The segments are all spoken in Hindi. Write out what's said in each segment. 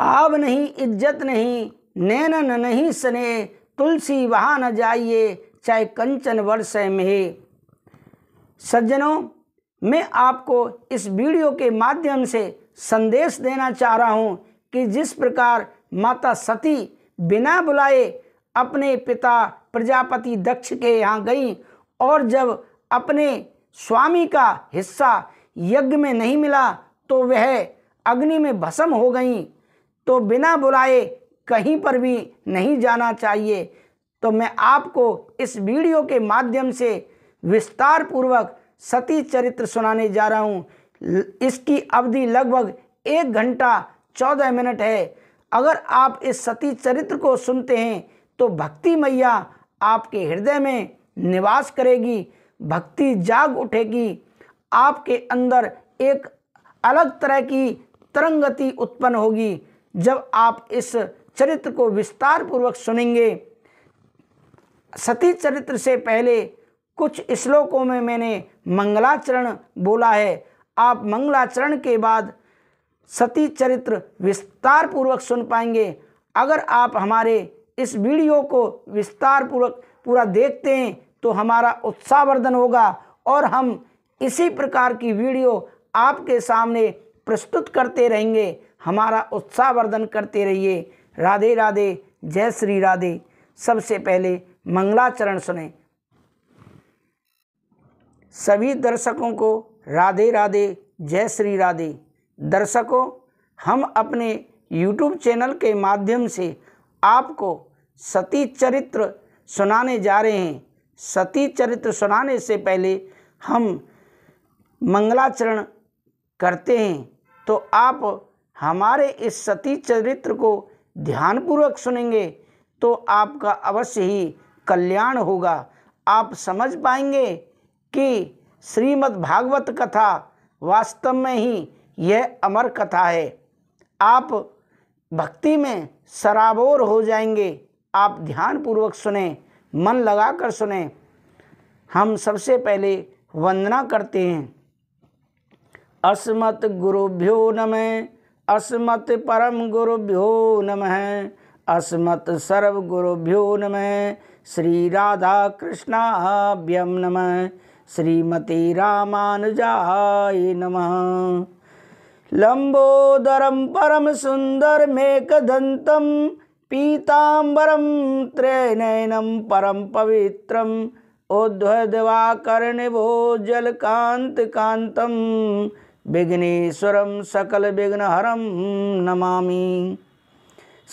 आब नहीं इज्जत नहीं नैन न नहीं सने तुलसी वहाँ न जाइए चाहे कंचन वर्ष में सज्जनों मैं आपको इस वीडियो के माध्यम से संदेश देना चाह रहा हूँ कि जिस प्रकार माता सती बिना बुलाए अपने पिता प्रजापति दक्ष के यहाँ गई और जब अपने स्वामी का हिस्सा यज्ञ में नहीं मिला तो वह अग्नि में भस्म हो गई तो बिना बुलाए कहीं पर भी नहीं जाना चाहिए तो मैं आपको इस वीडियो के माध्यम से विस्तार पूर्वक सती चरित्र सुनाने जा रहा हूँ इसकी अवधि लगभग एक घंटा चौदह मिनट है अगर आप इस सती चरित्र को सुनते हैं तो भक्ति मैया आपके हृदय में निवास करेगी भक्ति जाग उठेगी आपके अंदर एक अलग तरह की तरंगति उत्पन्न होगी जब आप इस चरित्र को विस्तार पूर्वक सुनेंगे सती चरित्र से पहले कुछ श्लोकों में मैंने मंगलाचरण बोला है आप मंगलाचरण के बाद सती चरित्र विस्तार पूर्वक सुन पाएंगे अगर आप हमारे इस वीडियो को विस्तार पूर्वक पूरा देखते हैं तो हमारा उत्साहवर्धन होगा और हम इसी प्रकार की वीडियो आपके सामने प्रस्तुत करते रहेंगे हमारा उत्साह वर्धन करते रहिए राधे राधे जय श्री राधे सबसे पहले मंगलाचरण सुने सभी दर्शकों को राधे राधे जय श्री राधे दर्शकों हम अपने YouTube चैनल के माध्यम से आपको सती चरित्र सुनाने जा रहे हैं सती चरित्र सुनाने से पहले हम मंगलाचरण करते हैं तो आप हमारे इस सती चरित्र को ध्यानपूर्वक सुनेंगे तो आपका अवश्य ही कल्याण होगा आप समझ पाएंगे कि श्रीमद् भागवत कथा वास्तव में ही यह अमर कथा है आप भक्ति में सराबोर हो जाएंगे आप ध्यानपूर्वक सुने मन लगाकर सुने हम सबसे पहले वंदना करते हैं अस्मत गुरुभ्यो नमः अस्मत् परम गुरुभ्यो नमः अस्मत् सर्व गुरुभ्यो नमः श्री राधा कृष्णाभ्यम नमः श्रीमती रामानुजाय नमः लंबोदरम परम सुंदर मेकदंत परम पवित्र त्रैनयनं परं पवित्रम् कांतम विघ्नेश्वरम सकल विघ्नहरम नमा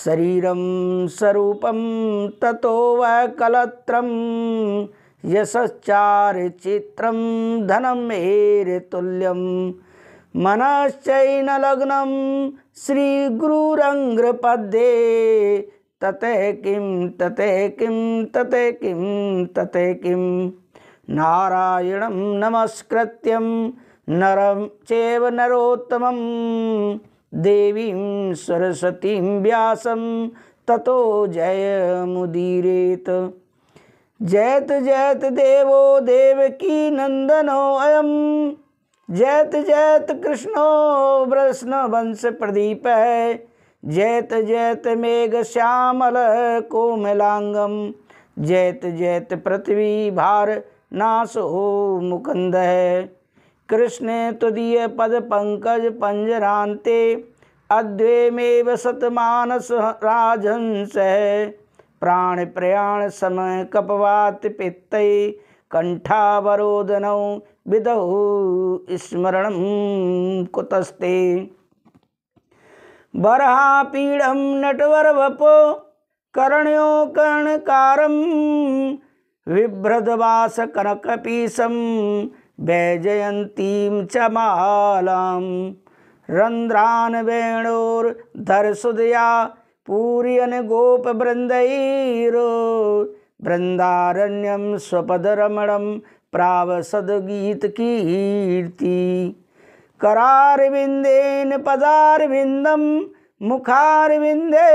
शरीर स्वरूपम ततो वह कलत्रम यशश्चारिचित्रम धनम लग्न मनश्चैन लग्नम श्रीगुरुरङ्घ्रपद्ये ततः किं ततः किं ततः किं ततः किं नारायणं नमस्कृत्यं नर चेव नरोत्तम देवी सरस्वती व्यास ततो मुदीरेत जयत जयत देवो देवकी नंदनो अयम जयत जयत कृष्णो वृष्ण वंश प्रदीप है जयत जयत मेघ श्यामल कोमलांगम जयत जयत पृथ्वी भार नाश हो मुकुंद है कृष्ण तदीय पद पंकज पंजरांते अद्वैमेव सतमानस राजहंस प्राण प्रयाण समय कपवात पित्त कंठावरोदन विदहु स्मरण कुतस्ते बरहापीढ़म नटवर वपो कर्ण्यो कर्णकारम विभ्रदवास कनकपीसम वैजयन्तीं च मालां रन्ध्रान् वेणोर्धरसुदया पूरयन् गोपवृन्दैरो वृन्दारण्यं स्वपदरमणं प्रावसद्गीतकीर्ति करारविन्देन पदारविन्दं मुखारविन्दे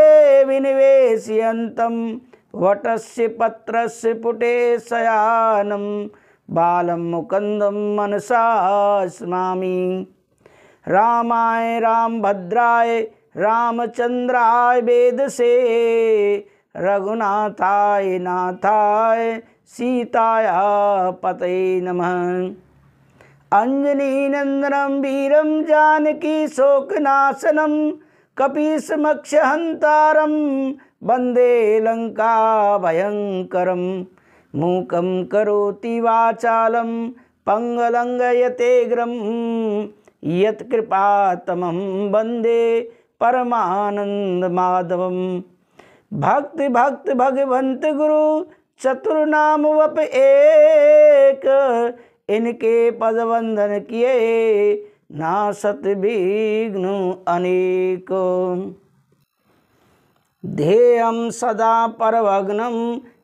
विनिवेशयन्तं वटस्य पत्रस्य पुटे शयानं बालं मुकन्दं मनसा स्मामि रामाय रामभद्राय रामचन्द्राय वेदसे रघुनाथाय नाथाय सीताया पतये नमः अञ्जनीनन्दनं वीरं जानकीशोकनाशनं कपिसमक्षहन्तारं वन्दे लङ्काभयङ्करम् मूकं करोति वाचालं पङ्गलङ्गयते ग्रं यत्कृपातमं वन्दे परमानन्दमाधवं भक्त गुरु चतुर्नाम वप एक इनके पदवंदन किए ना सत विघ्नु अनेक ध्येयम सदा परवग्नम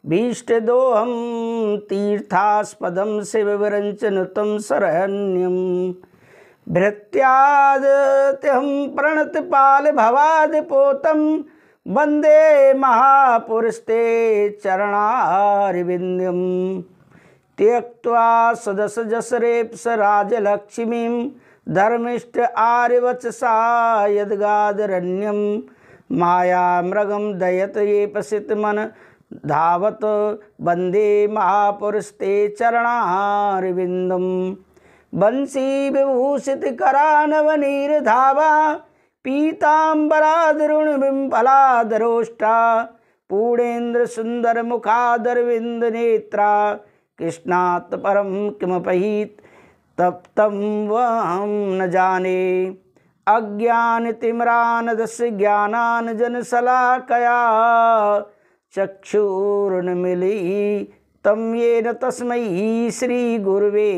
भीष्ट दोहम तीर्थास्पदम शिव विरंचन तम सरहन्यम भृत्यादत्यहम प्रणत पाल भवाद पोतम वंदे महापुरस्ते चरणारिविंद्यम त्यक्वा सदस जसरेप्स राजलक्ष्मी धर्मिष्ठ आर्यवचसा यदगादरण्यम माया मृगम दयत ये पसित मन धावत वंदे महापुरस्ते चरणारविंदम बंसी विभूषित करानवनीर धावा पीताम्बरादरुण बिम्बलादरोष्टा पूर्णेन्द्र सुंदर मुखादरविंद नेत्रा कृष्णात् परम किमपहीत तप तम वहम न जाने अज्ञान तिमरान दस ज्ञानान जनसलाकया चक्षुर्न मिली ये न येन श्री श्रीगुर्वे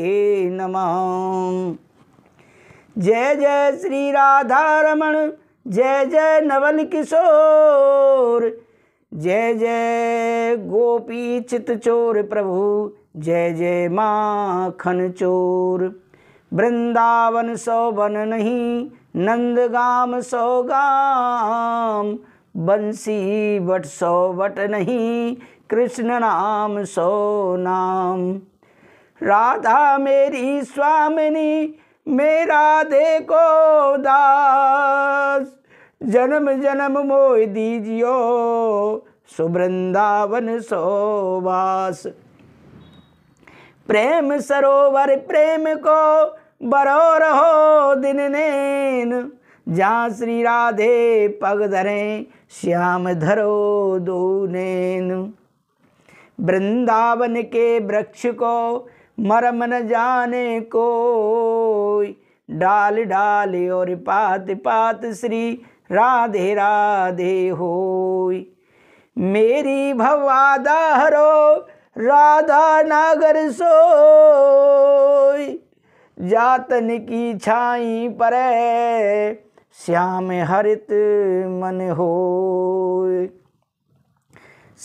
नम जय जय श्री राधा रमण जय जय नवल किशोर जय जय गोपी चित चोर प्रभु जय जय माखन चोर वृंदावन सौ वन नहीं नंदगाम सौ गाम। बंसी वट सौ वट नहीं कृष्ण नाम सो नाम राधा मेरी स्वामिनी मेरा देखो दास जन्म जन्म मोह दीजियो सुवृंदावन सोवास प्रेम सरोवर प्रेम को बरो रहो दिन नैन जहाँ श्री राधे पग धरें श्याम धरो दो नैन वृंदावन के वृक्ष को मरम न जाने को डाल डाल और पात पात श्री राधे राधे हो मेरी भवादा हरो राधा नागर सो जातन की छाई पर श्याम हरित मन हो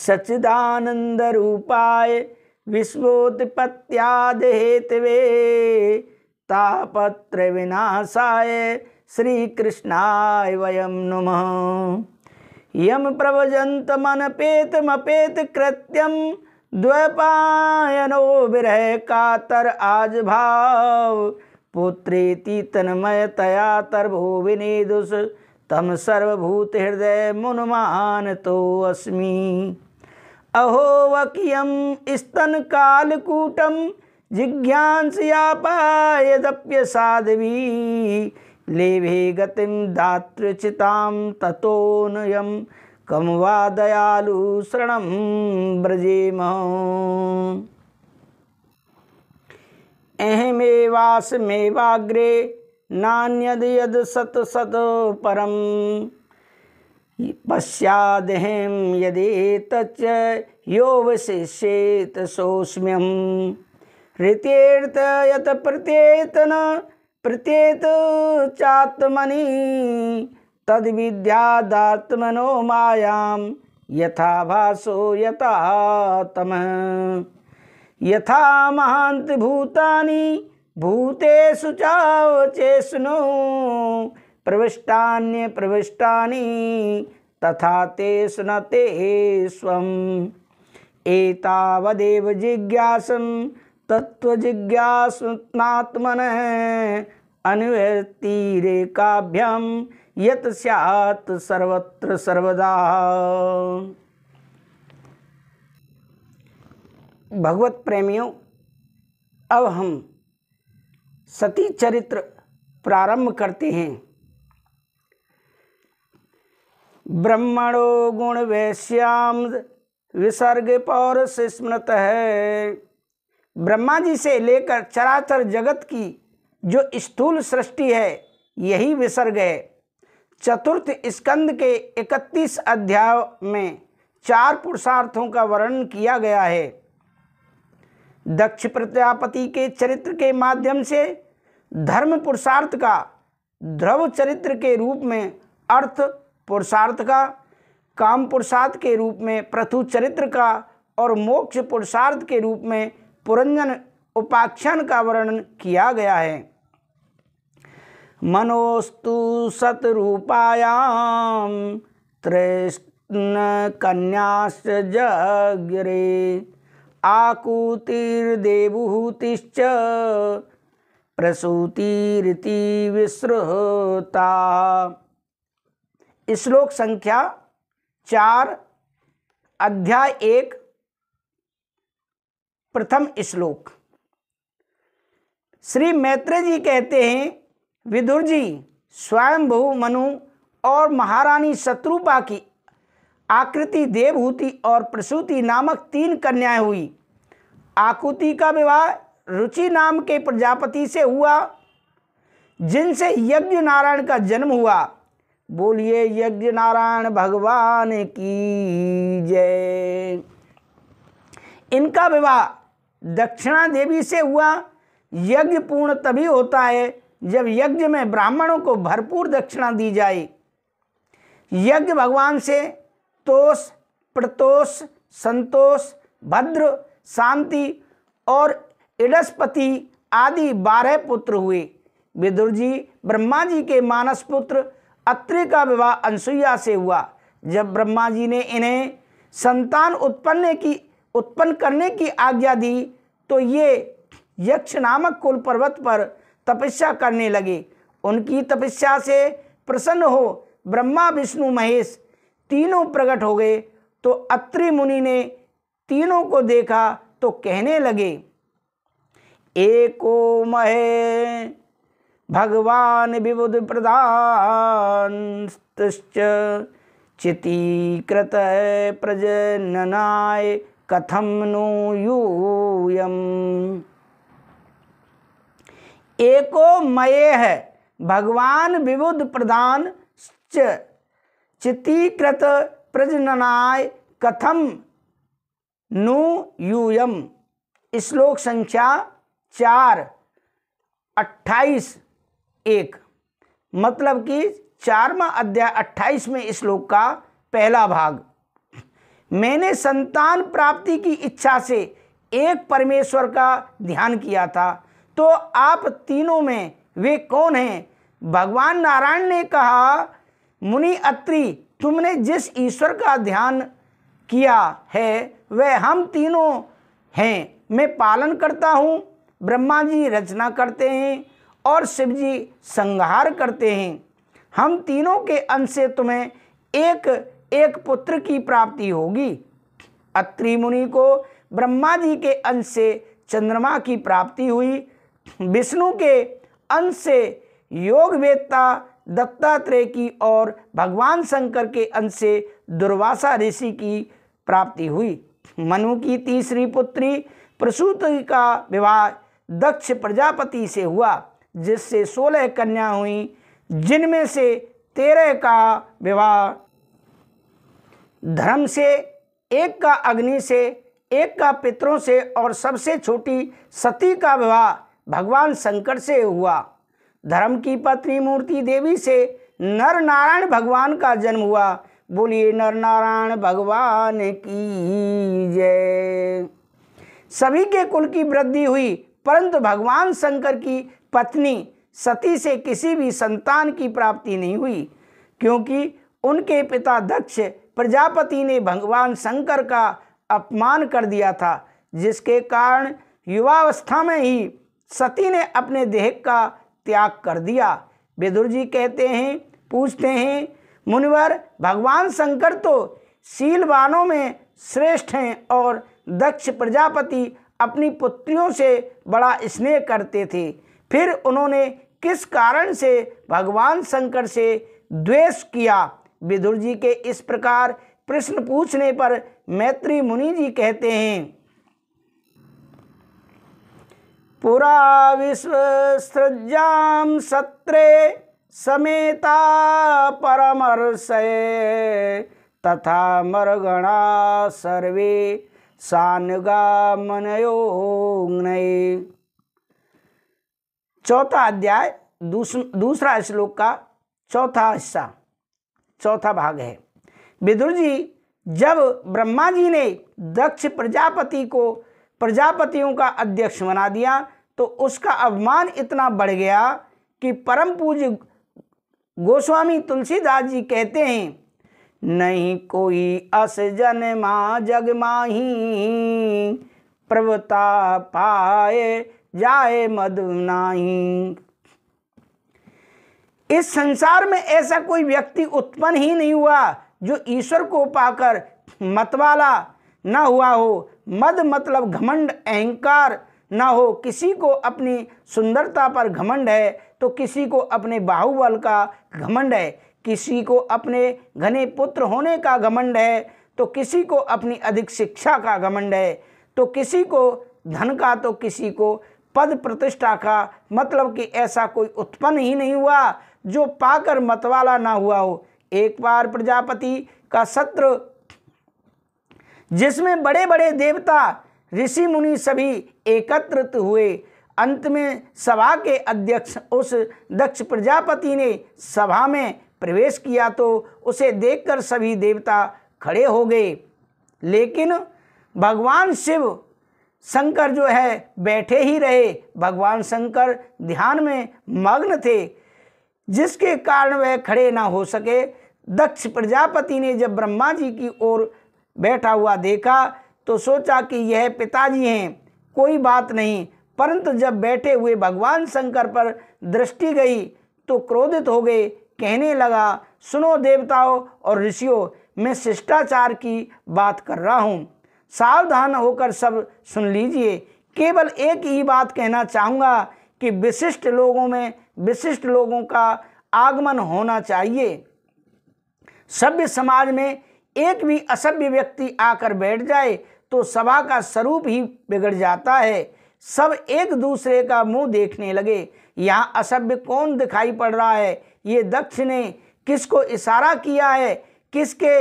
सचिदानंद रूपाय विश्वोत्पत्यादेतवे तापत्र विनाशाय श्रीकृष्णाय वयम नुमः यम प्रवजंत मनपेतमपेत कृत्यम द्वैपायनो विरह कातर आज भाव पुत्रेति तन्मयतया तर्भुविनिदुष तम सर्वभूत हृदय मुनुमान तो अस्मी अहो वकीयम स्तन कालकूटम जिज्ञांसयापायदप्य साध्वी लेभे गतिम दातृचिताम ततोनयम कम वा दयालु शरण ब्रजेम अहमेवास्मेवाग्रे नान्यद यद सत सत परम पश्चादहम यदि तच यो वशिष्येत सोस्म्यम ऋतेर्थ यत प्रत्येतन प्रत्येत चात्मनि तद विद्यादात्मनो मायाम यथा भासो यथा तमः यथा महांत भूतानि भूतेषु चावचेष्णो प्रविष्टान्य प्रविष्टानि तथा ते न ते स्वम् एतावदेव जिज्ञासं तत्त्वजिज्ञासुत्नात्मन अनुवृत्तिरेकाभ्यं यत् स्यात् सर्वत्र सर्वदा भगवत प्रेमियों अब हम सती चरित्र प्रारंभ करते हैं ब्रह्मणो गुण वैश्याम विसर्ग पौर से स्मृत है ब्रह्मा जी से लेकर चराचर जगत की जो स्थूल सृष्टि है यही विसर्ग है चतुर्थ स्कंद के इकतीस अध्याय में चार पुरुषार्थों का वर्णन किया गया है दक्ष प्रजापति के चरित्र के माध्यम से धर्म पुरुषार्थ का ध्रुव चरित्र के रूप में अर्थ पुरुषार्थ का काम पुरुषार्थ के रूप में प्रथु चरित्र का और मोक्ष पुरुषार्थ के रूप में पुरंजन उपाख्यान का वर्णन किया गया है मनोस्तु सतरूपायाम तृष्ण कन्याश जगरे आकूतिर्देवूति प्रसूतिरिति विश्रुता श्लोक संख्या चार अध्याय एक प्रथम श्लोक श्री मैत्रेय जी कहते हैं विदुर जी स्वयंभू मनु और महारानी शत्रुपा की आकृति देवहूति और प्रसूति नामक तीन कन्याएं हुई आकृति का विवाह रुचि नाम के प्रजापति से हुआ जिनसे यज्ञ नारायण का जन्म हुआ बोलिए यज्ञ नारायण भगवान की जय इनका विवाह दक्षिणा देवी से हुआ यज्ञ पूर्ण तभी होता है जब यज्ञ में ब्राह्मणों को भरपूर दक्षिणा दी जाए यज्ञ भगवान से तोष प्रतोष संतोष भद्र शांति और इडस्पति आदि बारह पुत्र हुए विदुर जी ब्रह्मा जी के मानस पुत्र अत्रि का विवाह अनसुईया से हुआ जब ब्रह्मा जी ने इन्हें संतान उत्पन्न की उत्पन्न करने की आज्ञा दी तो ये यक्ष नामक कुल पर्वत पर तपस्या करने लगे उनकी तपस्या से प्रसन्न हो ब्रह्मा विष्णु महेश तीनों प्रकट हो गए तो अत्रि मुनि ने तीनों को देखा तो कहने लगे एको महे भगवान विबुध प्रधान कृत प्रजननाय कथम नो यूयम एको मये है भगवान विबुध प्रधान चितीकृत प्रजननाय कथम नु यूयम श्लोक संख्या चार अट्ठाईस एक मतलब कि चारवा अध्याय में श्लोक का पहला भाग मैंने संतान प्राप्ति की इच्छा से एक परमेश्वर का ध्यान किया था तो आप तीनों में वे कौन हैं भगवान नारायण ने कहा मुनि अत्रि तुमने जिस ईश्वर का ध्यान किया है वह हम तीनों हैं मैं पालन करता हूँ ब्रह्मा जी रचना करते हैं और शिव जी संहार करते हैं हम तीनों के अंश से तुम्हें एक एक पुत्र की प्राप्ति होगी अत्रि मुनि को ब्रह्मा जी के अंश से चंद्रमा की प्राप्ति हुई विष्णु के अंश से योग वेदता दत्तात्रेय की और भगवान शंकर के अंश से दुर्वासा ऋषि की प्राप्ति हुई मनु की तीसरी पुत्री प्रसूत का विवाह दक्ष प्रजापति से हुआ जिससे सोलह कन्या हुई जिनमें से तेरह का विवाह धर्म से एक का अग्नि से एक का पितरों से और सबसे छोटी सती का विवाह भगवान शंकर से हुआ धर्म की पत्नी मूर्ति देवी से नर नारायण भगवान का जन्म हुआ बोलिए नर नारायण भगवान की जय सभी के कुल की वृद्धि हुई परंतु भगवान शंकर की पत्नी सती से किसी भी संतान की प्राप्ति नहीं हुई क्योंकि उनके पिता दक्ष प्रजापति ने भगवान शंकर का अपमान कर दिया था जिसके कारण युवावस्था में ही सती ने अपने देह का त्याग कर दिया बेदुर जी कहते हैं पूछते हैं मुनिवर भगवान शंकर तो शीलवानों में श्रेष्ठ हैं और दक्ष प्रजापति अपनी पुत्रियों से बड़ा स्नेह करते थे फिर उन्होंने किस कारण से भगवान शंकर से द्वेष किया विदुर जी के इस प्रकार प्रश्न पूछने पर मैत्री मुनि जी कहते हैं पुरा विश्वसृज्यां सत्रे समेता परमर्ष तथा मरगणा सर्वे सानुगामनयोग्नये चौथा अध्याय दूस, दूसरा श्लोक का चौथा हिस्सा चौथा भाग है विदुर जी जब ब्रह्मा जी ने दक्ष प्रजापति को प्रजापतियों का अध्यक्ष बना दिया तो उसका अवमान इतना बढ़ गया कि परम पूज्य गोस्वामी तुलसीदास जी कहते हैं नहीं कोई अस जन माँ जग माही प्रवता पाए जाए मधु नाही इस संसार में ऐसा कोई व्यक्ति उत्पन्न ही नहीं हुआ जो ईश्वर को पाकर मतवाला न हुआ हो मद मतलब घमंड अहंकार ना हो किसी को अपनी सुंदरता पर घमंड है तो किसी को अपने बाहुबल का घमंड है किसी को अपने घने पुत्र होने का घमंड है तो किसी को अपनी अधिक शिक्षा का घमंड है तो किसी को धन का तो किसी को पद प्रतिष्ठा का मतलब कि ऐसा कोई उत्पन्न ही नहीं हुआ जो पाकर मतवाला ना हुआ हो एक बार प्रजापति का सत्र जिसमें बड़े बड़े देवता ऋषि मुनि सभी एकत्रित हुए अंत में सभा के अध्यक्ष उस दक्ष प्रजापति ने सभा में प्रवेश किया तो उसे देखकर सभी देवता खड़े हो गए लेकिन भगवान शिव शंकर जो है बैठे ही रहे भगवान शंकर ध्यान में मग्न थे जिसके कारण वह खड़े ना हो सके दक्ष प्रजापति ने जब ब्रह्मा जी की ओर बैठा हुआ देखा तो सोचा कि यह पिताजी हैं कोई बात नहीं परंतु जब बैठे हुए भगवान शंकर पर दृष्टि गई तो क्रोधित हो गए कहने लगा सुनो देवताओं और ऋषियों मैं शिष्टाचार की बात कर रहा हूँ सावधान होकर सब सुन लीजिए केवल एक ही बात कहना चाहूँगा कि विशिष्ट लोगों में विशिष्ट लोगों का आगमन होना चाहिए सभ्य समाज में एक भी असभ्य व्यक्ति आकर बैठ जाए तो सभा का स्वरूप ही बिगड़ जाता है सब एक दूसरे का मुंह देखने लगे यहाँ असभ्य कौन दिखाई पड़ रहा है ये दक्ष ने किसको इशारा किया है किसके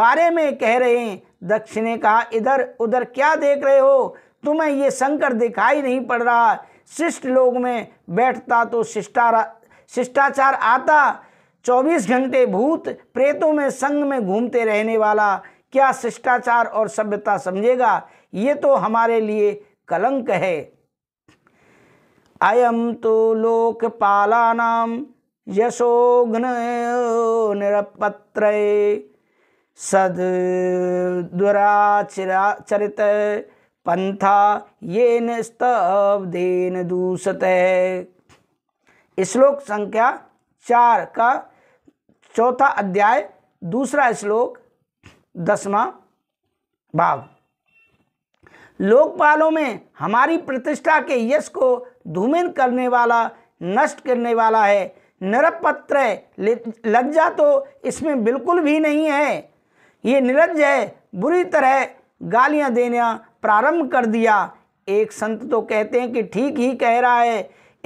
बारे में कह रहे हैं दक्ष ने कहा इधर उधर क्या देख रहे हो तुम्हें ये शंकर दिखाई नहीं पड़ रहा शिष्ट लोग में बैठता तो शिष्टारा शिष्टाचार आता चौबीस घंटे भूत प्रेतों में संग में घूमते रहने वाला क्या शिष्टाचार और सभ्यता समझेगा ये तो हमारे लिए कलंक है अयम तो नाम यशोघ्न निरपत्र सदुराचरित पंथा ये नब्धेन दूषत है श्लोक संख्या चार का चौथा अध्याय दूसरा श्लोक दसवा भाव लोकपालों में हमारी प्रतिष्ठा के यश को धूमिल करने वाला नष्ट करने वाला है निरपत्र लज्जा तो इसमें बिल्कुल भी नहीं है ये निरज है बुरी तरह गालियां देना प्रारंभ कर दिया एक संत तो कहते हैं कि ठीक ही कह रहा है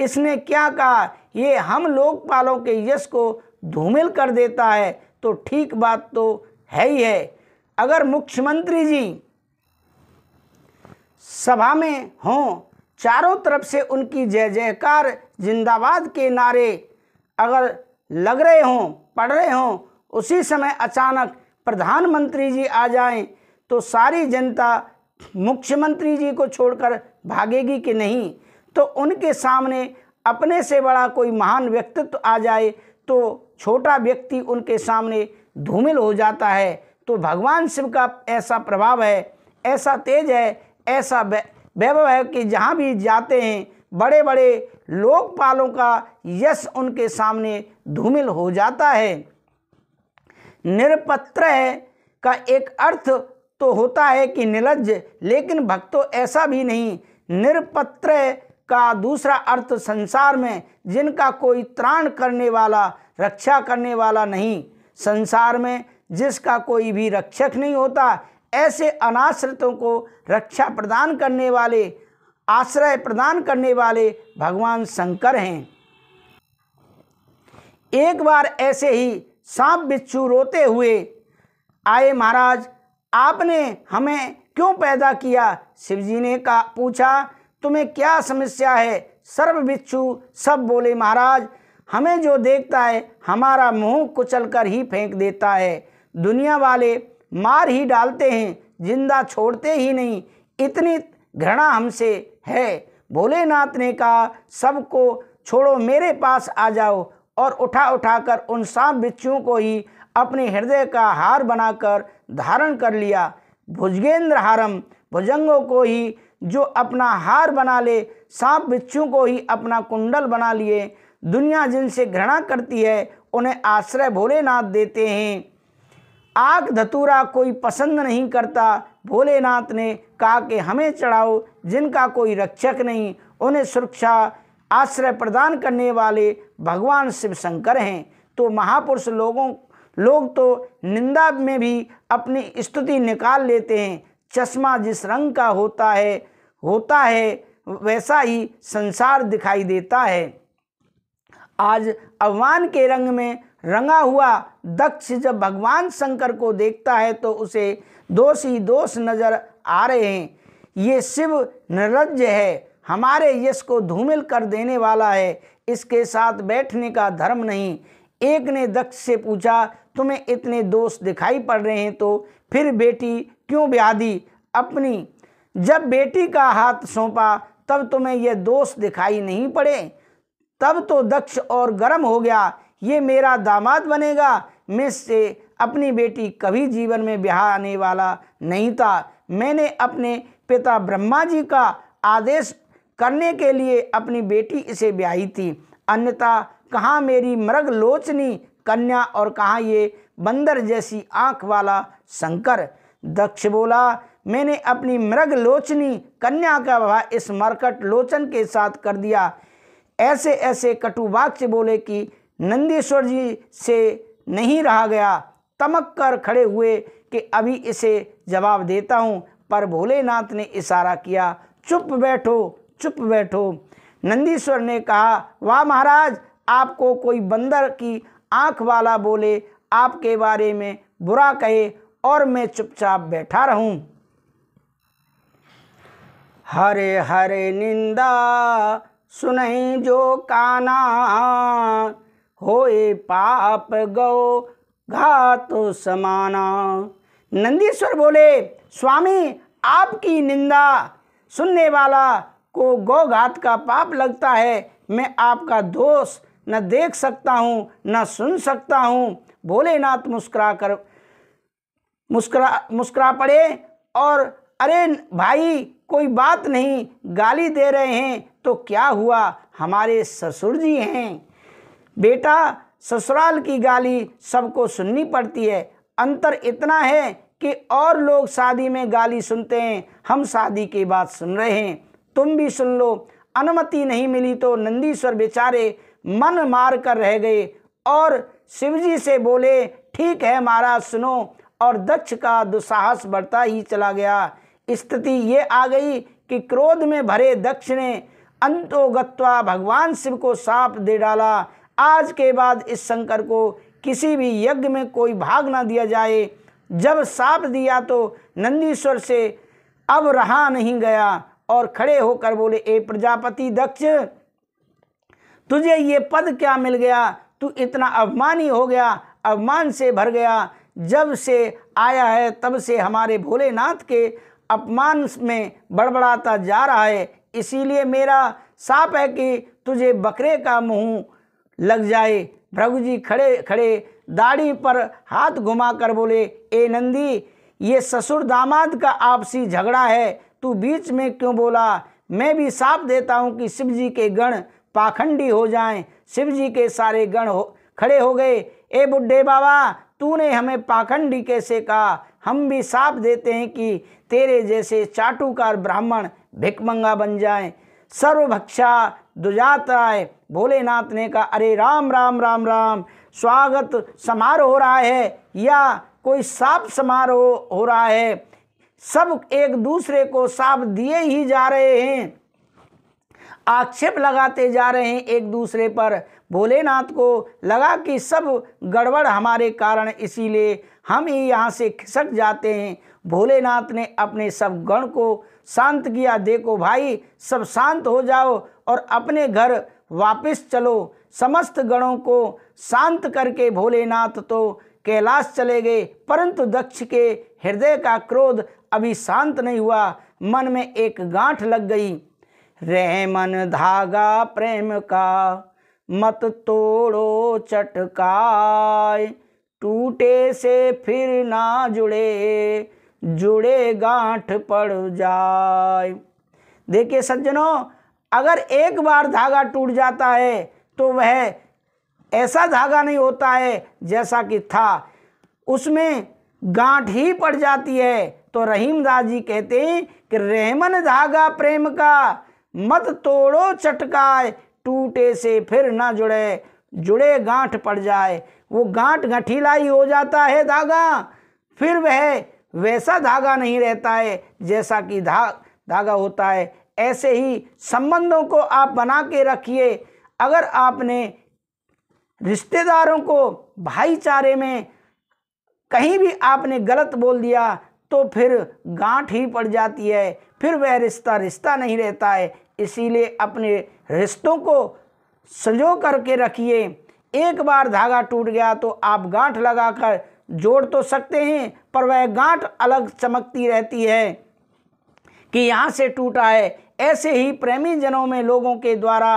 इसने क्या कहा ये हम लोकपालों के यश को धूमिल कर देता है तो ठीक बात तो है ही है अगर मुख्यमंत्री जी सभा में हों चारों तरफ से उनकी जय जयकार जिंदाबाद के नारे अगर लग रहे हों पढ़ रहे हों उसी समय अचानक प्रधानमंत्री जी आ जाएं तो सारी जनता मुख्यमंत्री जी को छोड़कर भागेगी कि नहीं तो उनके सामने अपने से बड़ा कोई महान व्यक्तित्व आ जाए तो छोटा व्यक्ति उनके सामने धूमिल हो जाता है तो भगवान शिव का ऐसा प्रभाव है ऐसा तेज है ऐसा वैभव है कि जहाँ भी जाते हैं बड़े बड़े लोकपालों का यश उनके सामने धूमिल हो जाता है निरपत्र का एक अर्थ तो होता है कि निलज्ज लेकिन भक्तों ऐसा भी नहीं निरपत्र का दूसरा अर्थ संसार में जिनका कोई त्राण करने वाला रक्षा करने वाला नहीं संसार में जिसका कोई भी रक्षक नहीं होता ऐसे अनाश्रितों को रक्षा प्रदान करने वाले आश्रय प्रदान करने वाले भगवान शंकर हैं एक बार ऐसे ही सांप बिच्छू रोते हुए आए महाराज आपने हमें क्यों पैदा किया शिवजी ने का पूछा तुम्हें क्या समस्या है सर्व बिच्छू सब बोले महाराज हमें जो देखता है हमारा मुंह कुचलकर ही फेंक देता है दुनिया वाले मार ही डालते हैं जिंदा छोड़ते ही नहीं इतनी घृणा हमसे है भोलेनाथ ने कहा सबको छोड़ो मेरे पास आ जाओ और उठा उठाकर उन सांप बिच्छुओं को ही अपने हृदय का हार बनाकर धारण कर लिया भुजगेंद्र हारम भुजंगों को ही जो अपना हार बना ले सांप बिच्छू को ही अपना कुंडल बना लिए दुनिया जिनसे घृणा करती है उन्हें आश्रय भोलेनाथ देते हैं आग धतूरा कोई पसंद नहीं करता भोलेनाथ ने कहा कि हमें चढ़ाओ जिनका कोई रक्षक नहीं उन्हें सुरक्षा आश्रय प्रदान करने वाले भगवान शिव शंकर हैं तो महापुरुष लोगों लोग तो निंदा में भी अपनी स्तुति निकाल लेते हैं चश्मा जिस रंग का होता है होता है वैसा ही संसार दिखाई देता है आज अवान के रंग में रंगा हुआ दक्ष जब भगवान शंकर को देखता है तो उसे दोष ही दोष नजर आ रहे हैं ये शिव नरज्ज है हमारे यश को धूमिल कर देने वाला है इसके साथ बैठने का धर्म नहीं एक ने दक्ष से पूछा तुम्हें इतने दोष दिखाई पड़ रहे हैं तो फिर बेटी क्यों ब्याधी अपनी जब बेटी का हाथ सौंपा तब तुम्हें यह दोष दिखाई नहीं पड़े तब तो दक्ष और गर्म हो गया ये मेरा दामाद बनेगा मैं से अपनी बेटी कभी जीवन में ब्याह आने वाला नहीं था मैंने अपने पिता ब्रह्मा जी का आदेश करने के लिए अपनी बेटी इसे ब्याही थी अन्यथा कहाँ मेरी मृग लोचनी कन्या और कहाँ ये बंदर जैसी आँख वाला शंकर दक्ष बोला मैंने अपनी मृग लोचनी कन्या का विवाह इस मरकट लोचन के साथ कर दिया ऐसे ऐसे कटु वाक्य बोले कि नंदीश्वर जी से नहीं रहा गया तमक कर खड़े हुए कि अभी इसे जवाब देता हूँ पर भोलेनाथ ने इशारा किया चुप बैठो चुप बैठो नंदीश्वर ने कहा वाह महाराज आपको कोई बंदर की आंख वाला बोले आपके बारे में बुरा कहे और मैं चुपचाप बैठा रहूं हरे हरे निंदा सुन जो काना होए पाप गौ घात समाना नंदीश्वर बोले स्वामी आपकी निंदा सुनने वाला को गौ घात का पाप लगता है मैं आपका दोष न देख सकता हूँ न सुन सकता हूँ भोलेनाथ मुस्करा कर मुस्करा मुस्करा पड़े और अरे भाई कोई बात नहीं गाली दे रहे हैं तो क्या हुआ हमारे ससुर जी हैं बेटा ससुराल की गाली सबको सुननी पड़ती है अंतर इतना है कि और लोग शादी में गाली सुनते हैं हम शादी की बात सुन रहे हैं तुम भी सुन लो अनुमति नहीं मिली तो नंदीश्वर बेचारे मन मार कर रह गए और शिवजी से बोले ठीक है महाराज सुनो और दक्ष का दुस्साहस बढ़ता ही चला गया स्थिति ये आ गई कि क्रोध में भरे दक्ष ने अंतो गत्वा भगवान शिव को साप दे डाला आज के बाद इस शंकर को किसी भी यज्ञ में कोई भाग ना दिया जाए जब साप दिया तो नंदीश्वर से अब रहा नहीं गया और खड़े होकर बोले ए प्रजापति दक्ष तुझे ये पद क्या मिल गया तू इतना अवमानी हो गया अवमान से भर गया जब से आया है तब से हमारे भोलेनाथ के अपमान में बड़बड़ाता जा रहा है इसीलिए मेरा साप है कि तुझे बकरे का मुंह लग जाए भ्रघु जी खड़े खड़े दाढ़ी पर हाथ घुमाकर बोले ए नंदी ये ससुर दामाद का आपसी झगड़ा है तू बीच में क्यों बोला मैं भी साफ देता हूँ कि शिव जी के गण पाखंडी हो जाएं शिव जी के सारे गण हो खड़े हो गए ए बुढ़े बाबा तूने हमें पाखंडी कैसे कहा हम भी साफ देते हैं कि तेरे जैसे चाटुकार ब्राह्मण भिकमंगा बन जाए सर्वभक्षा दुजाताय भोलेनाथ ने कहा अरे राम राम राम राम स्वागत समारोह हो रहा है या कोई साप समारोह हो रहा है सब एक दूसरे को साप दिए ही जा रहे हैं आक्षेप लगाते जा रहे हैं एक दूसरे पर भोलेनाथ को लगा कि सब गड़बड़ हमारे कारण इसीलिए हम ही यहाँ से खिसक जाते हैं भोलेनाथ ने अपने सब गण को शांत किया देखो भाई सब शांत हो जाओ और अपने घर वापस चलो समस्त गणों को शांत करके भोलेनाथ तो कैलाश चले गए परंतु दक्ष के हृदय का क्रोध अभी शांत नहीं हुआ मन में एक गांठ लग गई मन धागा प्रेम का मत तोड़ो चटकाए टूटे से फिर ना जुड़े जुड़े गांठ पड़ जाए देखिए सज्जनों अगर एक बार धागा टूट जाता है तो वह ऐसा धागा नहीं होता है जैसा कि था उसमें गांठ ही पड़ जाती है तो रहीमदास जी कहते हैं कि रहमन धागा प्रेम का मत तोड़ो चटकाए टूटे से फिर ना जुड़े जुड़े गांठ पड़ जाए वो गांठ गठीला ही हो जाता है धागा फिर वह वैसा धागा नहीं रहता है जैसा कि धा धागा होता है ऐसे ही संबंधों को आप बना के रखिए अगर आपने रिश्तेदारों को भाईचारे में कहीं भी आपने गलत बोल दिया तो फिर गांठ ही पड़ जाती है फिर वह रिश्ता रिश्ता नहीं रहता है इसीलिए अपने रिश्तों को संजो करके रखिए एक बार धागा टूट गया तो आप गांठ लगाकर जोड़ तो सकते हैं पर वह गांठ अलग चमकती रहती है कि यहाँ से टूटा है ऐसे ही प्रेमी जनों में लोगों के द्वारा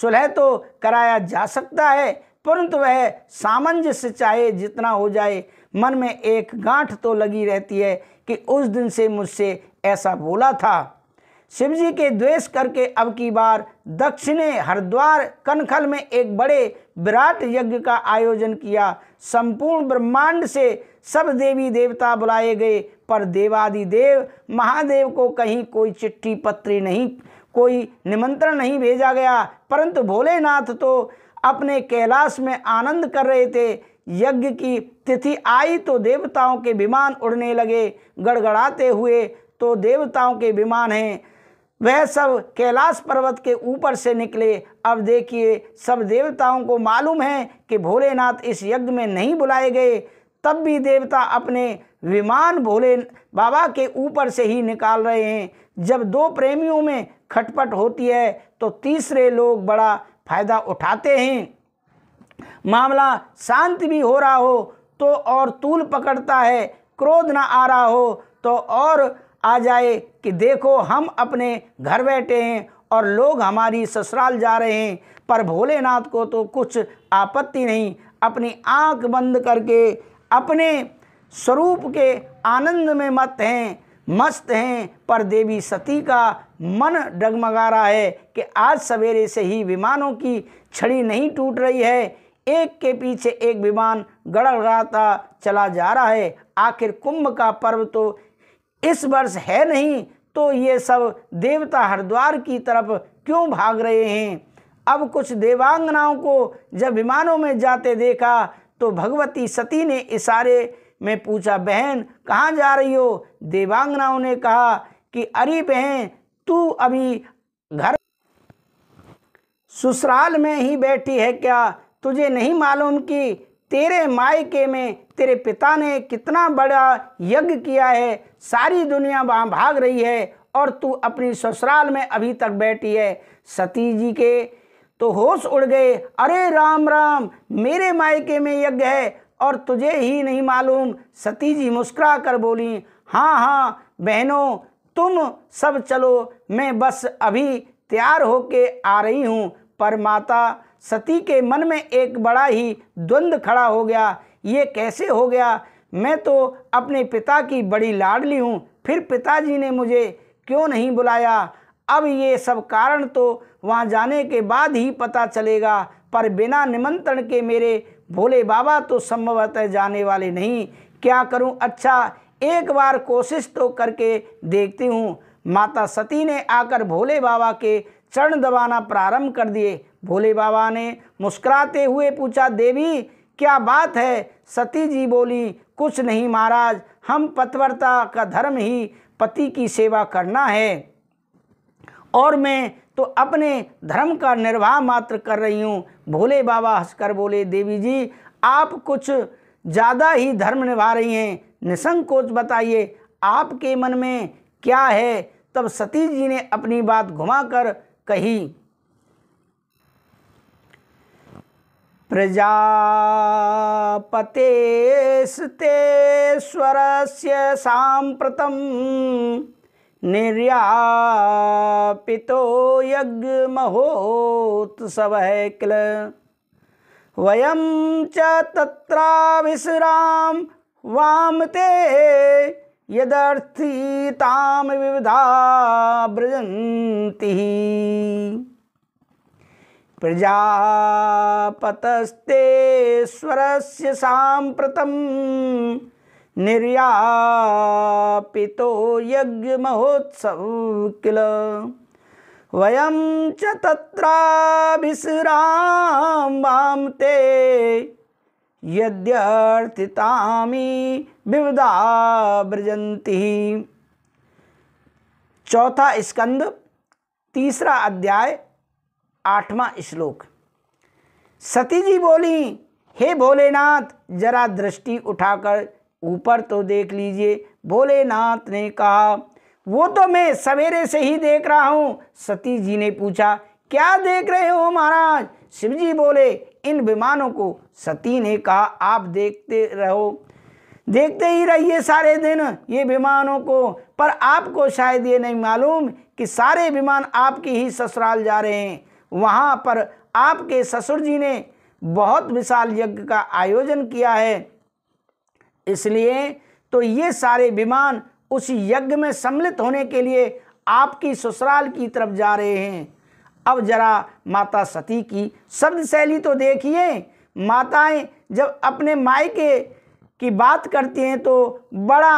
सुलह तो कराया जा सकता है परंतु वह सामंजस्य चाहे जितना हो जाए मन में एक गांठ तो लगी रहती है कि उस दिन से मुझसे ऐसा बोला था शिवजी के द्वेष करके अब की बार दक्षिणे हरिद्वार कनखल में एक बड़े विराट यज्ञ का आयोजन किया संपूर्ण ब्रह्मांड से सब देवी देवता बुलाए गए पर देवादि देव महादेव को कहीं कोई चिट्ठी पत्री नहीं कोई निमंत्रण नहीं भेजा गया परंतु भोलेनाथ तो अपने कैलाश में आनंद कर रहे थे यज्ञ की तिथि आई तो देवताओं के विमान उड़ने लगे गड़गड़ाते हुए तो देवताओं के विमान हैं वह सब कैलाश पर्वत के ऊपर से निकले अब देखिए सब देवताओं को मालूम है कि भोलेनाथ इस यज्ञ में नहीं बुलाए गए तब भी देवता अपने विमान भोले बाबा के ऊपर से ही निकाल रहे हैं जब दो प्रेमियों में खटपट होती है तो तीसरे लोग बड़ा फायदा उठाते हैं मामला शांत भी हो रहा हो तो और तूल पकड़ता है क्रोध ना आ रहा हो तो और आ जाए कि देखो हम अपने घर बैठे हैं और लोग हमारी ससुराल जा रहे हैं पर भोलेनाथ को तो कुछ आपत्ति नहीं अपनी आंख बंद करके अपने स्वरूप के आनंद में मत हैं मस्त हैं पर देवी सती का मन डगमगा रहा है कि आज सवेरे से ही विमानों की छड़ी नहीं टूट रही है एक के पीछे एक विमान गड़गड़ाता चला जा रहा है आखिर कुंभ का पर्व तो इस वर्ष है नहीं तो ये सब देवता हरिद्वार की तरफ क्यों भाग रहे हैं अब कुछ देवांगनाओं को जब विमानों में जाते देखा तो भगवती सती ने इशारे में पूछा बहन कहाँ जा रही हो देवांगनाओं ने कहा कि अरे बहन तू अभी घर ससुराल में ही बैठी है क्या तुझे नहीं मालूम कि तेरे मायके में तेरे पिता ने कितना बड़ा यज्ञ किया है सारी दुनिया वहाँ भाग रही है और तू अपनी ससुराल में अभी तक बैठी है सती जी के तो होश उड़ गए अरे राम राम मेरे मायके में यज्ञ है और तुझे ही नहीं मालूम सती जी मुस्कुरा कर बोली हाँ हाँ बहनों तुम सब चलो मैं बस अभी तैयार होके आ रही हूँ पर माता सती के मन में एक बड़ा ही द्वंद्व खड़ा हो गया ये कैसे हो गया मैं तो अपने पिता की बड़ी लाडली हूँ फिर पिताजी ने मुझे क्यों नहीं बुलाया अब ये सब कारण तो वहाँ जाने के बाद ही पता चलेगा पर बिना निमंत्रण के मेरे भोले बाबा तो संभवतः जाने वाले नहीं क्या करूँ अच्छा एक बार कोशिश तो करके देखती हूँ माता सती ने आकर भोले बाबा के चरण दबाना प्रारंभ कर दिए भोले बाबा ने मुस्कुराते हुए पूछा देवी क्या बात है सती जी बोली कुछ नहीं महाराज हम पतवरता का धर्म ही पति की सेवा करना है और मैं तो अपने धर्म का निर्वाह मात्र कर रही हूँ भोले बाबा हंसकर बोले देवी जी आप कुछ ज़्यादा ही धर्म निभा रही हैं निसंकोच बताइए आपके मन में क्या है तब सती जी ने अपनी बात घुमाकर कही प्रजापतेस्तेश्वरस्य सांप्रतम निर्यापितो यज्ञमहोत्सवः किल वयं च तत्राविसरां वां ते यदर्थीताम विविधा ब्रजन्ति प्रजापतस्तेश्वरस्य साम्प्रतम् निर्यापितो महोत्सव किल वयं च तत्राभिसरां ते यद्यर्थितामी विविधा ब्रजंती चौथा स्कंद तीसरा अध्याय आठवां श्लोक सती जी बोली हे भोलेनाथ जरा दृष्टि उठाकर ऊपर तो देख लीजिए भोलेनाथ ने कहा वो तो मैं सवेरे से ही देख रहा हूँ सती जी ने पूछा क्या देख रहे हो महाराज शिव जी बोले इन विमानों को सती ने कहा आप देखते रहो देखते ही रहिए सारे दिन ये विमानों को पर आपको शायद ये नहीं मालूम कि सारे विमान आपकी ही ससुराल जा रहे हैं वहाँ पर आपके ससुर जी ने बहुत विशाल यज्ञ का आयोजन किया है इसलिए तो ये सारे विमान उस यज्ञ में सम्मिलित होने के लिए आपकी ससुराल की तरफ जा रहे हैं अब जरा माता सती की शब्द शैली तो देखिए माताएं जब अपने मायके की बात करती हैं तो बड़ा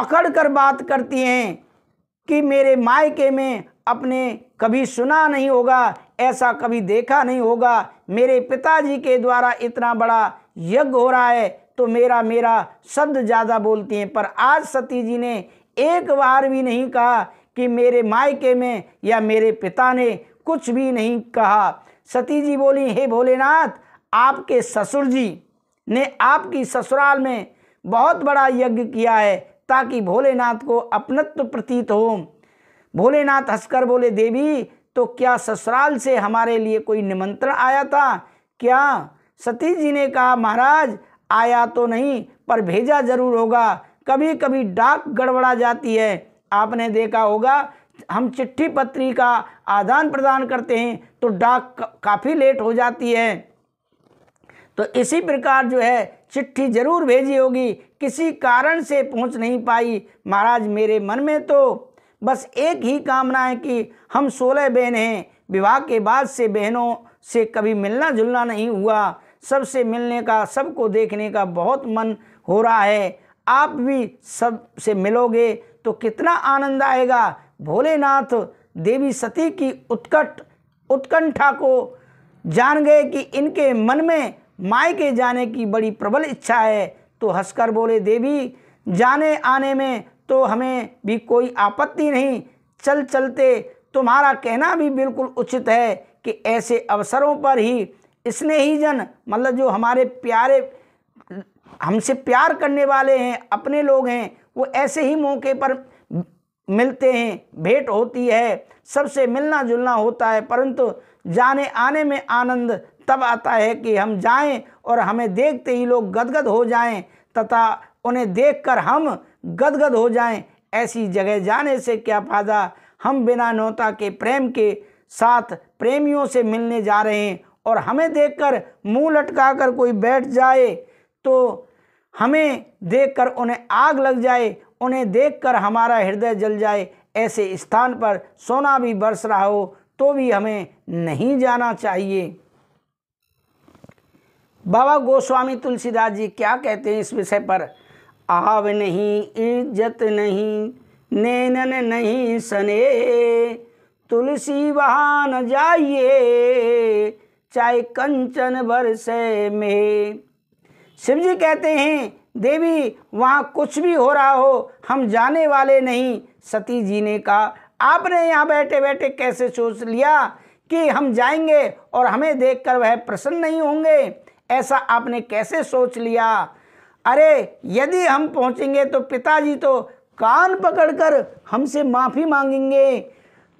अकड़ कर बात करती हैं कि मेरे मायके में अपने कभी सुना नहीं होगा ऐसा कभी देखा नहीं होगा मेरे पिताजी के द्वारा इतना बड़ा यज्ञ हो रहा है तो मेरा मेरा शब्द ज़्यादा बोलती हैं पर आज सती जी ने एक बार भी नहीं कहा कि मेरे मायके में या मेरे पिता ने कुछ भी नहीं कहा सती जी बोली हे भोलेनाथ आपके ससुर जी ने आपकी ससुराल में बहुत बड़ा यज्ञ किया है ताकि भोलेनाथ को अपनत्व प्रतीत हो भोलेनाथ हंसकर बोले देवी तो क्या ससुराल से हमारे लिए कोई निमंत्रण आया था क्या सती जी ने कहा महाराज आया तो नहीं पर भेजा जरूर होगा कभी कभी डाक गड़बड़ा जाती है आपने देखा होगा हम चिट्ठी पत्री का आदान प्रदान करते हैं तो डाक काफ़ी लेट हो जाती है तो इसी प्रकार जो है चिट्ठी जरूर भेजी होगी किसी कारण से पहुंच नहीं पाई महाराज मेरे मन में तो बस एक ही कामना है कि हम सोलह बहन हैं विवाह के बाद से बहनों से कभी मिलना जुलना नहीं हुआ सबसे मिलने का सबको देखने का बहुत मन हो रहा है आप भी सब से मिलोगे तो कितना आनंद आएगा भोलेनाथ देवी सती की उत्कट उत्कंठा को जान गए कि इनके मन में माय के जाने की बड़ी प्रबल इच्छा है तो हंसकर बोले देवी जाने आने में तो हमें भी कोई आपत्ति नहीं चल चलते तुम्हारा कहना भी बिल्कुल उचित है कि ऐसे अवसरों पर ही इसने ही जन मतलब जो हमारे प्यारे हमसे प्यार करने वाले हैं अपने लोग हैं वो ऐसे ही मौके पर मिलते हैं भेंट होती है सबसे मिलना जुलना होता है परंतु जाने आने में आनंद तब आता है कि हम जाएं और हमें देखते ही लोग गदगद हो जाएं तथा उन्हें देखकर हम गदगद हो जाएं ऐसी जगह जाने से क्या फ़ायदा हम बिना नौता के प्रेम के साथ प्रेमियों से मिलने जा रहे हैं और हमें देखकर मुंह लटकाकर कोई बैठ जाए तो हमें देखकर उन्हें आग लग जाए उन्हें देखकर हमारा हृदय जल जाए ऐसे स्थान पर सोना भी बरस रहा हो तो भी हमें नहीं जाना चाहिए बाबा गोस्वामी तुलसीदास जी क्या कहते हैं इस विषय पर आव नहीं इज्जत नहीं नैनन नहीं सने तुलसी वहाँ न जाइए चाहे कंचन बरसे में शिव जी कहते हैं देवी वहाँ कुछ भी हो रहा हो हम जाने वाले नहीं सती जी ने कहा आपने यहाँ बैठे बैठे कैसे सोच लिया कि हम जाएंगे और हमें देखकर वह प्रसन्न नहीं होंगे ऐसा आपने कैसे सोच लिया अरे यदि हम पहुँचेंगे तो पिताजी तो कान पकड़कर हमसे माफ़ी मांगेंगे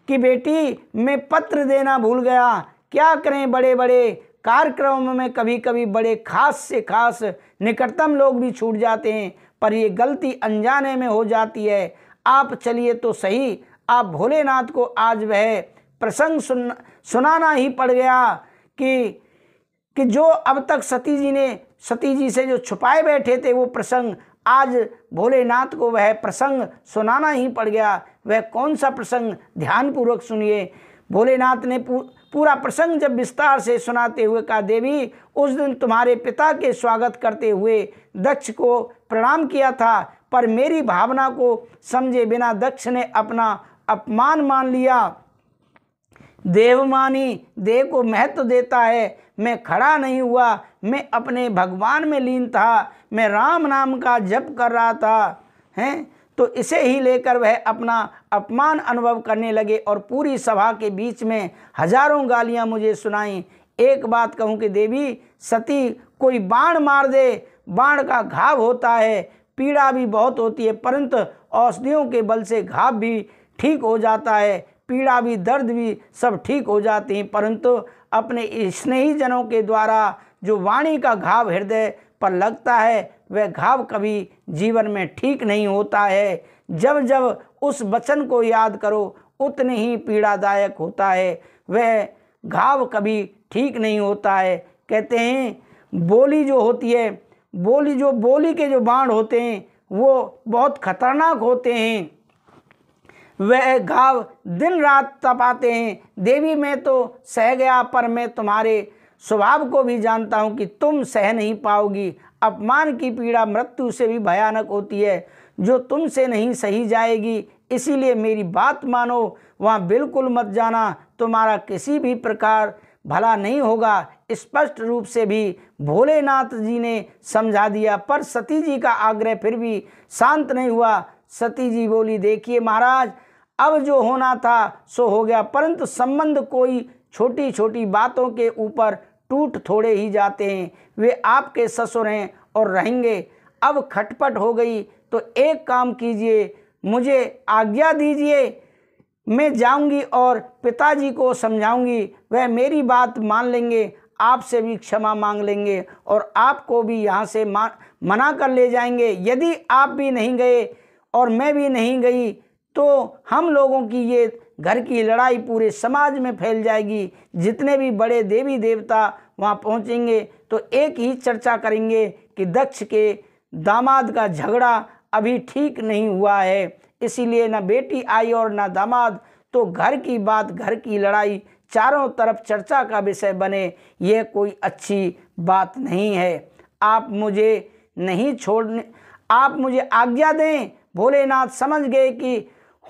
कि बेटी मैं पत्र देना भूल गया क्या करें बड़े बड़े कार्यक्रमों में कभी कभी बड़े खास से खास निकटतम लोग भी छूट जाते हैं पर ये गलती अनजाने में हो जाती है आप चलिए तो सही आप भोलेनाथ को आज वह प्रसंग सुन सुनाना ही पड़ गया कि कि जो अब तक सती जी ने सती जी से जो छुपाए बैठे थे वो प्रसंग आज भोलेनाथ को वह प्रसंग सुनाना ही पड़ गया वह कौन सा प्रसंग ध्यानपूर्वक सुनिए भोलेनाथ ने पूरा प्रसंग जब विस्तार से सुनाते हुए कहा देवी उस दिन तुम्हारे पिता के स्वागत करते हुए दक्ष को प्रणाम किया था पर मेरी भावना को समझे बिना दक्ष ने अपना अपमान मान लिया देवमानी देव को महत्व देता है मैं खड़ा नहीं हुआ मैं अपने भगवान में लीन था मैं राम नाम का जप कर रहा था हैं तो इसे ही लेकर वह अपना अपमान अनुभव करने लगे और पूरी सभा के बीच में हजारों गालियां मुझे सुनाई एक बात कहूं कि देवी सती कोई बाण मार दे बाण का घाव होता है पीड़ा भी बहुत होती है परंतु औषधियों के बल से घाव भी ठीक हो जाता है पीड़ा भी दर्द भी सब ठीक हो जाते हैं परंतु अपने स्नेही जनों के द्वारा जो वाणी का घाव हृदय पर लगता है वह घाव कभी जीवन में ठीक नहीं होता है जब जब उस वचन को याद करो उतने ही पीड़ादायक होता है वह घाव कभी ठीक नहीं होता है कहते हैं बोली जो होती है बोली जो बोली के जो बाण होते हैं वो बहुत खतरनाक होते हैं वह घाव दिन रात तपाते हैं देवी मैं तो सह गया पर मैं तुम्हारे स्वभाव को भी जानता हूँ कि तुम सह नहीं पाओगी अपमान की पीड़ा मृत्यु से भी भयानक होती है जो तुमसे नहीं सही जाएगी इसीलिए मेरी बात मानो वहाँ बिल्कुल मत जाना तुम्हारा किसी भी प्रकार भला नहीं होगा स्पष्ट रूप से भी भोलेनाथ जी ने समझा दिया पर सती जी का आग्रह फिर भी शांत नहीं हुआ सती जी बोली देखिए महाराज अब जो होना था सो हो गया परंतु संबंध कोई छोटी छोटी बातों के ऊपर टूट थोड़े ही जाते हैं वे आपके ससुर हैं और रहेंगे अब खटपट हो गई तो एक काम कीजिए मुझे आज्ञा दीजिए मैं जाऊंगी और पिताजी को समझाऊंगी वह मेरी बात मान लेंगे आपसे भी क्षमा मांग लेंगे और आपको भी यहाँ से मना कर ले जाएंगे यदि आप भी नहीं गए और मैं भी नहीं गई तो हम लोगों की ये घर की लड़ाई पूरे समाज में फैल जाएगी जितने भी बड़े देवी देवता वहाँ पहुँचेंगे तो एक ही चर्चा करेंगे कि दक्ष के दामाद का झगड़ा अभी ठीक नहीं हुआ है इसीलिए ना बेटी आई और ना दामाद तो घर की बात घर की लड़ाई चारों तरफ चर्चा का विषय बने यह कोई अच्छी बात नहीं है आप मुझे नहीं छोड़ने आप मुझे आज्ञा दें भोलेनाथ समझ गए कि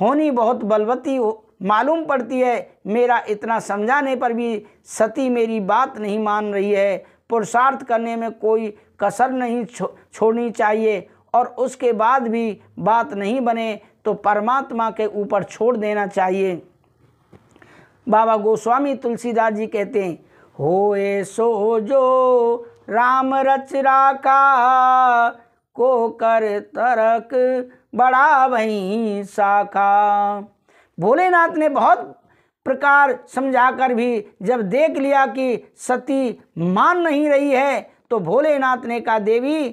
होनी बहुत बलवती हो मालूम पड़ती है मेरा इतना समझाने पर भी सती मेरी बात नहीं मान रही है पुरुषार्थ करने में कोई कसर नहीं छो, छोड़नी चाहिए और उसके बाद भी बात नहीं बने तो परमात्मा के ऊपर छोड़ देना चाहिए बाबा गोस्वामी तुलसीदास जी कहते हैं हो ए सो जो राम रचरा का को कर तरक बड़ा वहीं साखा भोलेनाथ ने बहुत प्रकार समझाकर भी जब देख लिया कि सती मान नहीं रही है तो भोलेनाथ ने कहा देवी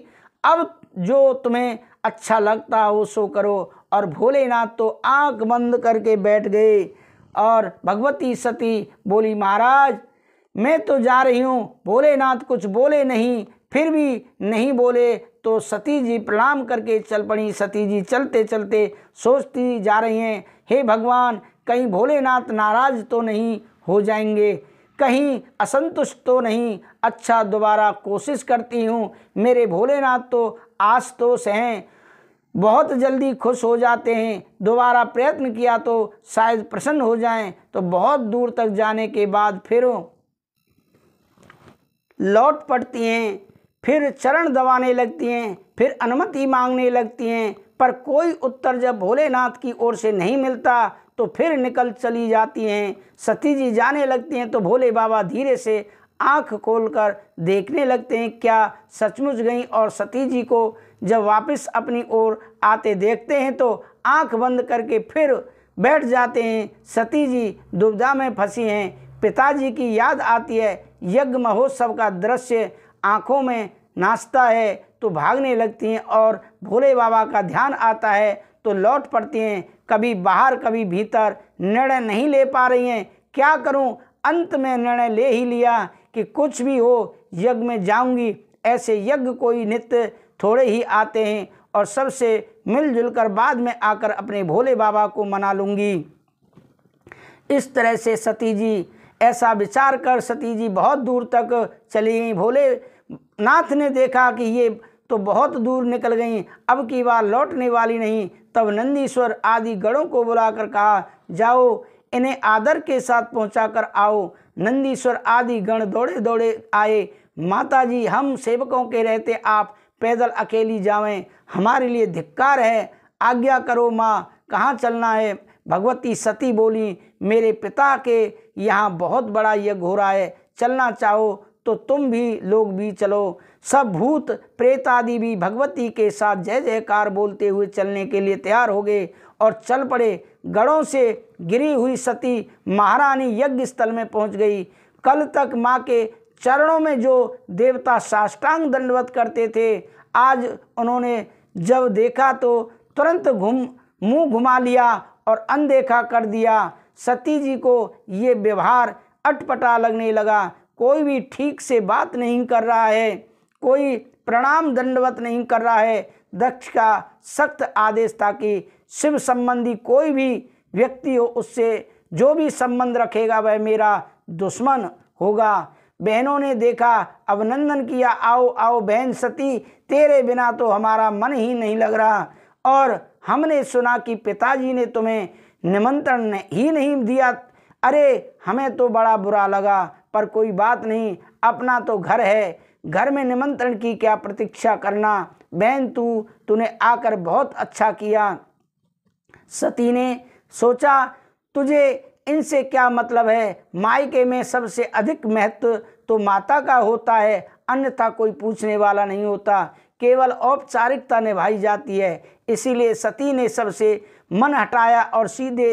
अब जो तुम्हें अच्छा लगता हो सो करो और भोलेनाथ तो आंख बंद करके बैठ गए और भगवती सती बोली महाराज मैं तो जा रही हूँ भोलेनाथ कुछ बोले नहीं फिर भी नहीं बोले तो सती जी प्रणाम करके चल पड़ी सती जी चलते चलते सोचती जा रही हैं हे भगवान कहीं भोलेनाथ नाराज तो नहीं हो जाएंगे कहीं असंतुष्ट तो नहीं अच्छा दोबारा कोशिश करती हूँ मेरे भोलेनाथ तो आशतोष हैं बहुत जल्दी खुश हो जाते हैं दोबारा प्रयत्न किया तो शायद प्रसन्न हो जाएं तो बहुत दूर तक जाने के बाद फिर लौट पड़ती हैं फिर चरण दबाने लगती हैं फिर अनुमति मांगने लगती हैं पर कोई उत्तर जब भोलेनाथ की ओर से नहीं मिलता तो फिर निकल चली जाती हैं सती जी जाने लगती हैं तो भोले बाबा धीरे से आंख खोलकर देखने लगते हैं क्या सचमुच गई और सती जी को जब वापस अपनी ओर आते देखते हैं तो आंख बंद करके फिर बैठ जाते हैं सती जी दुविधा में फंसी हैं पिताजी की याद आती है यज्ञ महोत्सव का दृश्य आँखों में नाचता है तो भागने लगती हैं और भोले बाबा का ध्यान आता है तो लौट पड़ती हैं कभी बाहर कभी भीतर निर्णय नहीं ले पा रही हैं क्या करूं अंत में निर्णय ले ही लिया कि कुछ भी हो यज्ञ में जाऊंगी ऐसे यज्ञ कोई नित्य थोड़े ही आते हैं और सबसे मिलजुल कर बाद में आकर अपने भोले बाबा को मना लूँगी इस तरह से सती जी ऐसा विचार कर सती जी बहुत दूर तक चली गई भोले नाथ ने देखा कि ये तो बहुत दूर निकल गईं अब की बार लौटने वाली नहीं तब नंदीश्वर आदि गढ़ों को बुलाकर कहा जाओ इन्हें आदर के साथ पहुंचाकर आओ नंदीश्वर आदि गण दौड़े दौड़े आए माता जी हम सेवकों के रहते आप पैदल अकेली जावें हमारे लिए धिक्कार है आज्ञा करो माँ कहाँ चलना है भगवती सती बोली मेरे पिता के यहाँ बहुत बड़ा यज्ञ हो रहा है चलना चाहो तो तुम भी लोग भी चलो सब भूत प्रेत आदि भी भगवती के साथ जय जयकार बोलते हुए चलने के लिए तैयार हो गए और चल पड़े गढ़ों से गिरी हुई सती महारानी यज्ञ स्थल में पहुंच गई कल तक माँ के चरणों में जो देवता साष्टांग दंडवत करते थे आज उन्होंने जब देखा तो तुरंत घूम मुंह घुमा लिया और अनदेखा कर दिया सती जी को ये व्यवहार अटपटा लगने लगा कोई भी ठीक से बात नहीं कर रहा है कोई प्रणाम दंडवत नहीं कर रहा है दक्ष का सख्त आदेश था कि शिव संबंधी कोई भी व्यक्ति हो उससे जो भी संबंध रखेगा वह मेरा दुश्मन होगा बहनों ने देखा अभिनंदन किया आओ आओ बहन सती तेरे बिना तो हमारा मन ही नहीं लग रहा और हमने सुना कि पिताजी ने तुम्हें निमंत्रण ही नहीं दिया अरे हमें तो बड़ा बुरा लगा पर कोई बात नहीं अपना तो घर है घर में निमंत्रण की क्या प्रतीक्षा करना बहन तू तूने आकर बहुत अच्छा किया सती ने सोचा तुझे इनसे क्या मतलब है मायके में सबसे अधिक महत्व तो माता का होता है अन्यथा कोई पूछने वाला नहीं होता केवल औपचारिकता निभाई जाती है इसीलिए सती ने सबसे मन हटाया और सीधे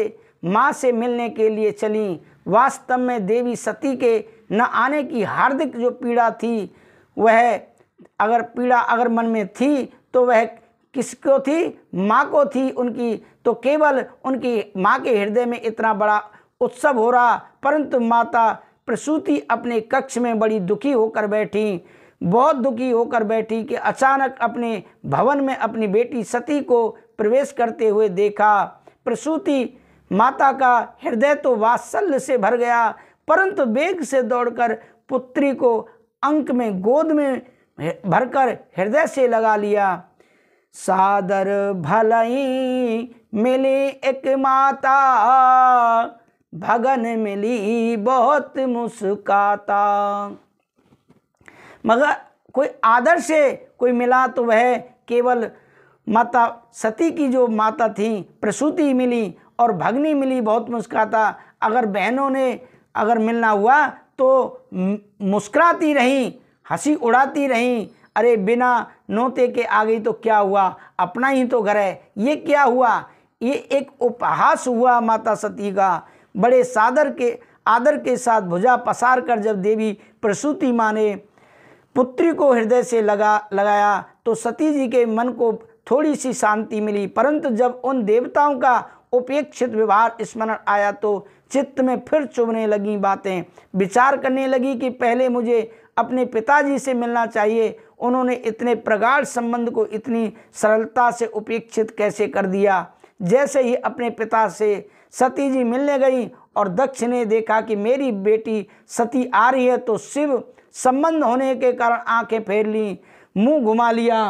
माँ से मिलने के लिए चली वास्तव में देवी सती के न आने की हार्दिक जो पीड़ा थी वह अगर पीड़ा अगर मन में थी तो वह किसको थी माँ को थी उनकी तो केवल उनकी माँ के हृदय में इतना बड़ा उत्सव हो रहा परंतु माता प्रसूति अपने कक्ष में बड़ी दुखी होकर बैठी बहुत दुखी होकर बैठी कि अचानक अपने भवन में अपनी बेटी सती को प्रवेश करते हुए देखा प्रसूति माता का हृदय तो वात्सल्य से भर गया परंतु वेग से दौड़कर पुत्री को अंक में गोद में भरकर हृदय से लगा लिया सादर भलई मिली एक माता भगन मिली बहुत मुस्काता मगर कोई आदर से कोई मिला तो वह केवल माता सती की जो माता थी प्रसूति मिली और भगनी मिली बहुत मुस्काता अगर बहनों ने अगर मिलना हुआ तो मुस्कुराती रहीं हंसी उड़ाती रहीं अरे बिना नोते के आ गई तो क्या हुआ अपना ही तो घर है ये क्या हुआ ये एक उपहास हुआ माता सती का बड़े सादर के आदर के साथ भुजा पसार कर जब देवी प्रसूति माने पुत्री को हृदय से लगा लगाया तो सती जी के मन को थोड़ी सी शांति मिली परंतु जब उन देवताओं का उपेक्षित व्यवहार स्मरण आया तो चित्त में फिर चुभने लगी बातें विचार करने लगी कि पहले मुझे अपने पिताजी से मिलना चाहिए उन्होंने इतने प्रगाढ़ संबंध को इतनी सरलता से उपेक्षित कैसे कर दिया जैसे ही अपने पिता से सती जी मिलने गई और दक्ष ने देखा कि मेरी बेटी सती आ रही है तो शिव संबंध होने के कारण आंखें फेर ली मुंह घुमा लिया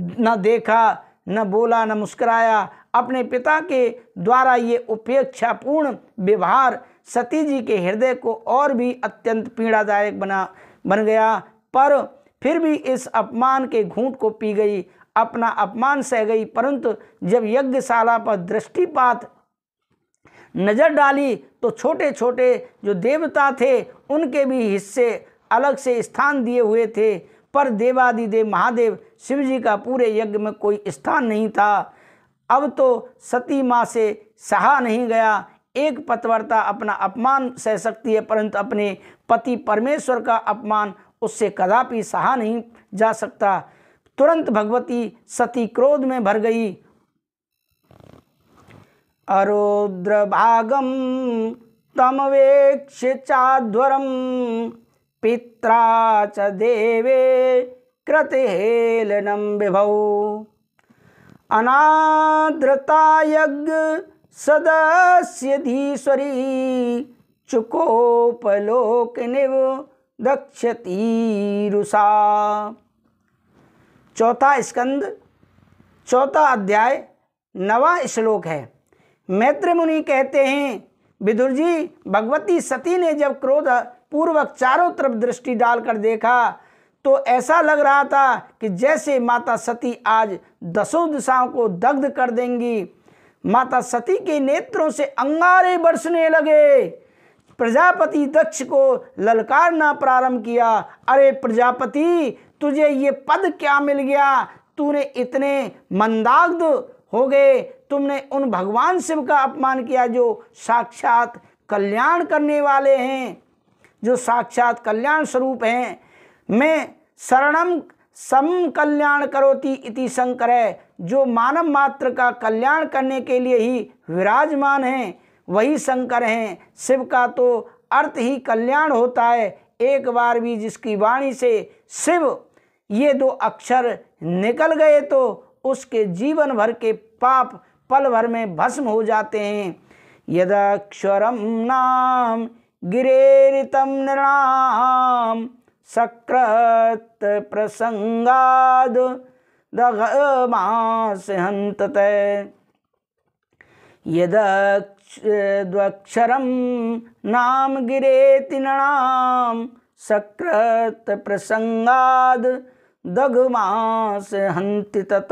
न देखा न बोला न मुस्कराया अपने पिता के द्वारा ये उपेक्षापूर्ण व्यवहार सती जी के हृदय को और भी अत्यंत पीड़ादायक बना बन गया पर फिर भी इस अपमान के घूंट को पी गई अपना अपमान सह गई परंतु जब यज्ञशाला पर दृष्टिपात नज़र डाली तो छोटे छोटे जो देवता थे उनके भी हिस्से अलग से स्थान दिए हुए थे पर देवादिदेव महादेव शिव जी का पूरे यज्ञ में कोई स्थान नहीं था अब तो सती माँ से सहा नहीं गया एक पतवरता अपना अपमान सह सकती है परंतु अपने पति परमेश्वर का अपमान उससे कदापि सहा नहीं जा सकता तुरंत भगवती सती क्रोध में भर गई अरोद्र भागम तमवेक्ष चाध्वरम पित्रा च देवे कृतहेलनम विभव अनाद्रता यज्ञ धीश्वरी चुकोपलोक निव दक्षती चौथा स्कंद चौथा अध्याय नवा श्लोक है मैत्र मुनि कहते हैं विदुर जी भगवती सती ने जब क्रोध पूर्वक चारों तरफ दृष्टि डालकर देखा तो ऐसा लग रहा था कि जैसे माता सती आज दसों दिशाओं को दग्ध कर देंगी माता सती के नेत्रों से अंगारे बरसने लगे प्रजापति दक्ष को ललकारना प्रारंभ किया अरे प्रजापति तुझे ये पद क्या मिल गया तूने इतने मंदाग्ध हो गए तुमने उन भगवान शिव का अपमान किया जो साक्षात कल्याण करने वाले हैं जो साक्षात कल्याण स्वरूप हैं में शरणम सम कल्याण करोती इति शंकर है जो मानव मात्र का कल्याण करने के लिए ही विराजमान हैं वही शंकर हैं शिव का तो अर्थ ही कल्याण होता है एक बार भी जिसकी वाणी से शिव ये दो अक्षर निकल गए तो उसके जीवन भर के पाप पल भर में भस्म हो जाते हैं यदक्षरम नाम गिरेरितम नृणाम सकृत प्रसंगाद दंत यदक्षरम नाम गिरेति नृणाम सकृत प्रसंगाद दघमास हंति तत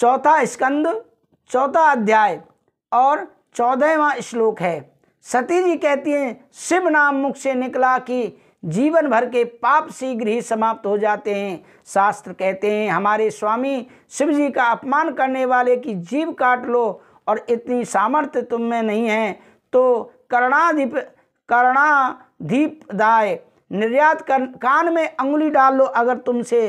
चौथा स्कंद चौथा अध्याय और चौदहवा श्लोक है सती जी कहती हैं शिव नाम मुख से निकला कि जीवन भर के पाप शीघ्र ही समाप्त हो जाते हैं शास्त्र कहते हैं हमारे स्वामी शिव जी का अपमान करने वाले की जीव काट लो और इतनी सामर्थ्य तुम में नहीं है तो कर्णाधिप कर्णाधीप दाय निर्यात कर कान में अंगुली डाल लो अगर तुमसे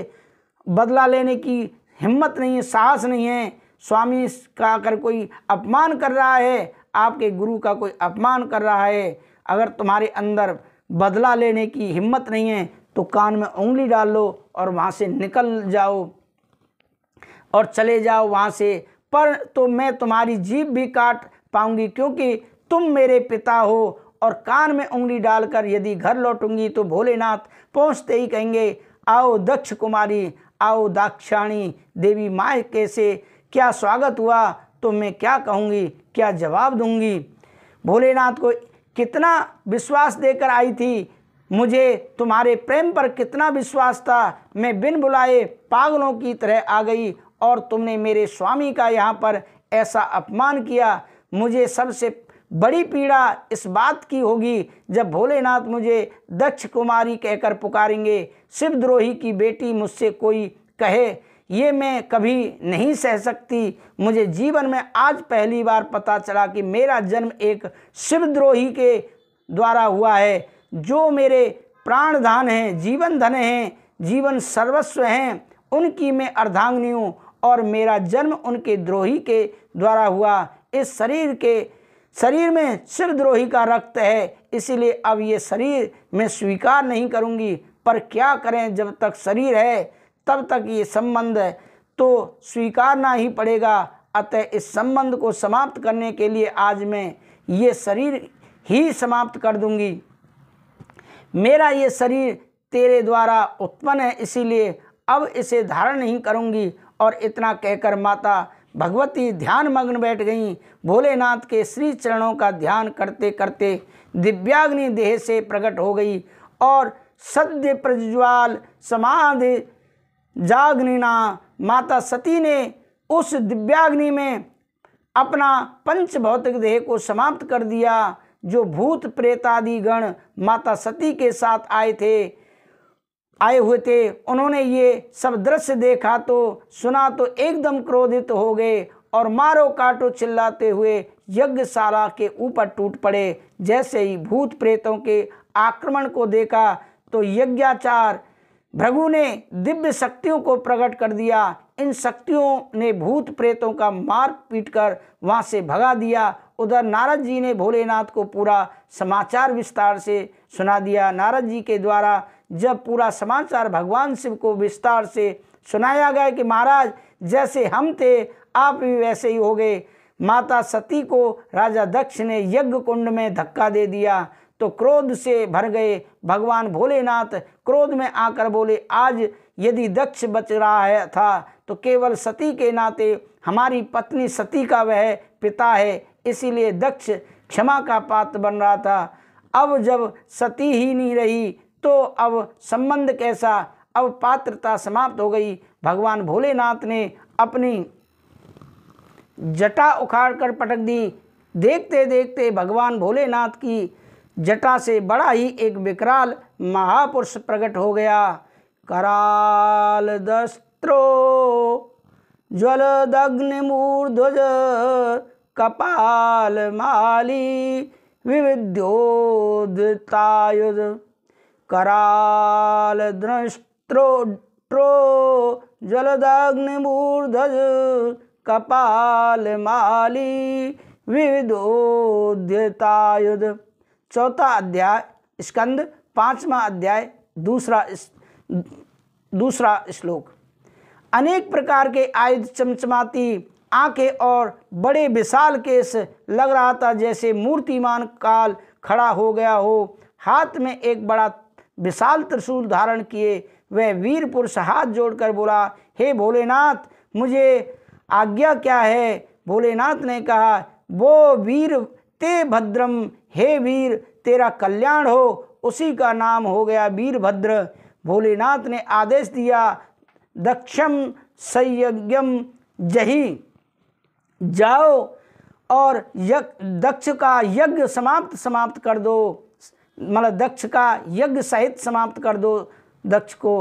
बदला लेने की हिम्मत नहीं है साहस नहीं है स्वामी का अगर कोई अपमान कर रहा है आपके गुरु का कोई अपमान कर रहा है अगर तुम्हारे अंदर बदला लेने की हिम्मत नहीं है तो कान में उंगली डाल लो और वहाँ से निकल जाओ और चले जाओ वहाँ से पर तो मैं तुम्हारी जीभ भी काट पाऊंगी क्योंकि तुम मेरे पिता हो और कान में उंगली डालकर यदि घर लौटूंगी तो भोलेनाथ पहुँचते ही कहेंगे आओ दक्ष कुमारी आओ दाक्षाणी देवी माँ कैसे क्या स्वागत हुआ तो मैं क्या कहूँगी क्या जवाब दूंगी भोलेनाथ को कितना विश्वास देकर आई थी मुझे तुम्हारे प्रेम पर कितना विश्वास था मैं बिन बुलाए पागलों की तरह आ गई और तुमने मेरे स्वामी का यहाँ पर ऐसा अपमान किया मुझे सबसे बड़ी पीड़ा इस बात की होगी जब भोलेनाथ मुझे दक्ष कुमारी कहकर पुकारेंगे शिवद्रोही की बेटी मुझसे कोई कहे ये मैं कभी नहीं सह सकती मुझे जीवन में आज पहली बार पता चला कि मेरा जन्म एक शिवद्रोही के द्वारा हुआ है जो मेरे प्राण धान हैं जीवन धन हैं जीवन सर्वस्व हैं उनकी मैं अर्धांगनी हूँ और मेरा जन्म उनके द्रोही के द्वारा हुआ इस शरीर के शरीर में शिवद्रोही का रक्त है इसीलिए अब ये शरीर मैं स्वीकार नहीं करूँगी पर क्या करें जब तक शरीर है तब तक ये संबंध तो स्वीकारना ही पड़ेगा अतः इस संबंध को समाप्त करने के लिए आज मैं ये शरीर ही समाप्त कर दूंगी मेरा ये शरीर तेरे द्वारा उत्पन्न है इसीलिए अब इसे धारण नहीं करूंगी और इतना कहकर माता भगवती ध्यान मग्न बैठ गईं भोलेनाथ के श्री चरणों का ध्यान करते करते दिव्याग्नि देह से प्रकट हो गई और सद्य प्रज्वाल समाधि जाग्निना माता सती ने उस दिव्याग्नि में अपना पंच भौतिक देह को समाप्त कर दिया जो भूत प्रेतादि गण माता सती के साथ आए थे आए हुए थे उन्होंने ये सब दृश्य देखा तो सुना तो एकदम क्रोधित हो गए और मारो काटो चिल्लाते हुए यज्ञशाला के ऊपर टूट पड़े जैसे ही भूत प्रेतों के आक्रमण को देखा तो यज्ञाचार भृगु ने दिव्य शक्तियों को प्रकट कर दिया इन शक्तियों ने भूत प्रेतों का मार पीट कर वहाँ से भगा दिया उधर नारद जी ने भोलेनाथ को पूरा समाचार विस्तार से सुना दिया नारद जी के द्वारा जब पूरा समाचार भगवान शिव को विस्तार से सुनाया गया कि महाराज जैसे हम थे आप भी वैसे ही हो गए माता सती को राजा दक्ष ने यज्ञ कुंड में धक्का दे दिया तो क्रोध से भर गए भगवान भोलेनाथ क्रोध में आकर बोले आज यदि दक्ष बच रहा है था तो केवल सती के नाते हमारी पत्नी सती का वह पिता है इसीलिए दक्ष क्षमा का पात्र बन रहा था अब जब सती ही नहीं रही तो अब संबंध कैसा अब पात्रता समाप्त हो गई भगवान भोलेनाथ ने अपनी जटा उखाड़ कर पटक दी देखते देखते भगवान भोलेनाथ की जटा से बड़ा ही एक विकराल महापुरुष प्रकट हो गया कराल दस्त्रो मूर्ध्वज कपाल माली विविध्योदतायुध कराल दृष्ट्रो ट्रो मूर्ध्वज कपाल माली विविधोद्यतायुध चौथा अध्याय स्कंद पांचवा अध्याय दूसरा दूसरा श्लोक अनेक प्रकार के आयुध चमचमाती आंखें और बड़े विशाल केस लग रहा था जैसे मूर्तिमान काल खड़ा हो गया हो हाथ में एक बड़ा विशाल त्रिशूल धारण किए वह वीर पुरुष हाथ जोड़कर बोला हे भोलेनाथ मुझे आज्ञा क्या है भोलेनाथ ने कहा वो वीर ते भद्रम हे वीर तेरा कल्याण हो उसी का नाम हो गया वीरभद्र भोलेनाथ ने आदेश दिया दक्षम संयज्ञम जही जाओ और यज्ञ दक्ष का यज्ञ समाप्त समाप्त कर दो मतलब दक्ष का यज्ञ सहित समाप्त कर दो दक्ष को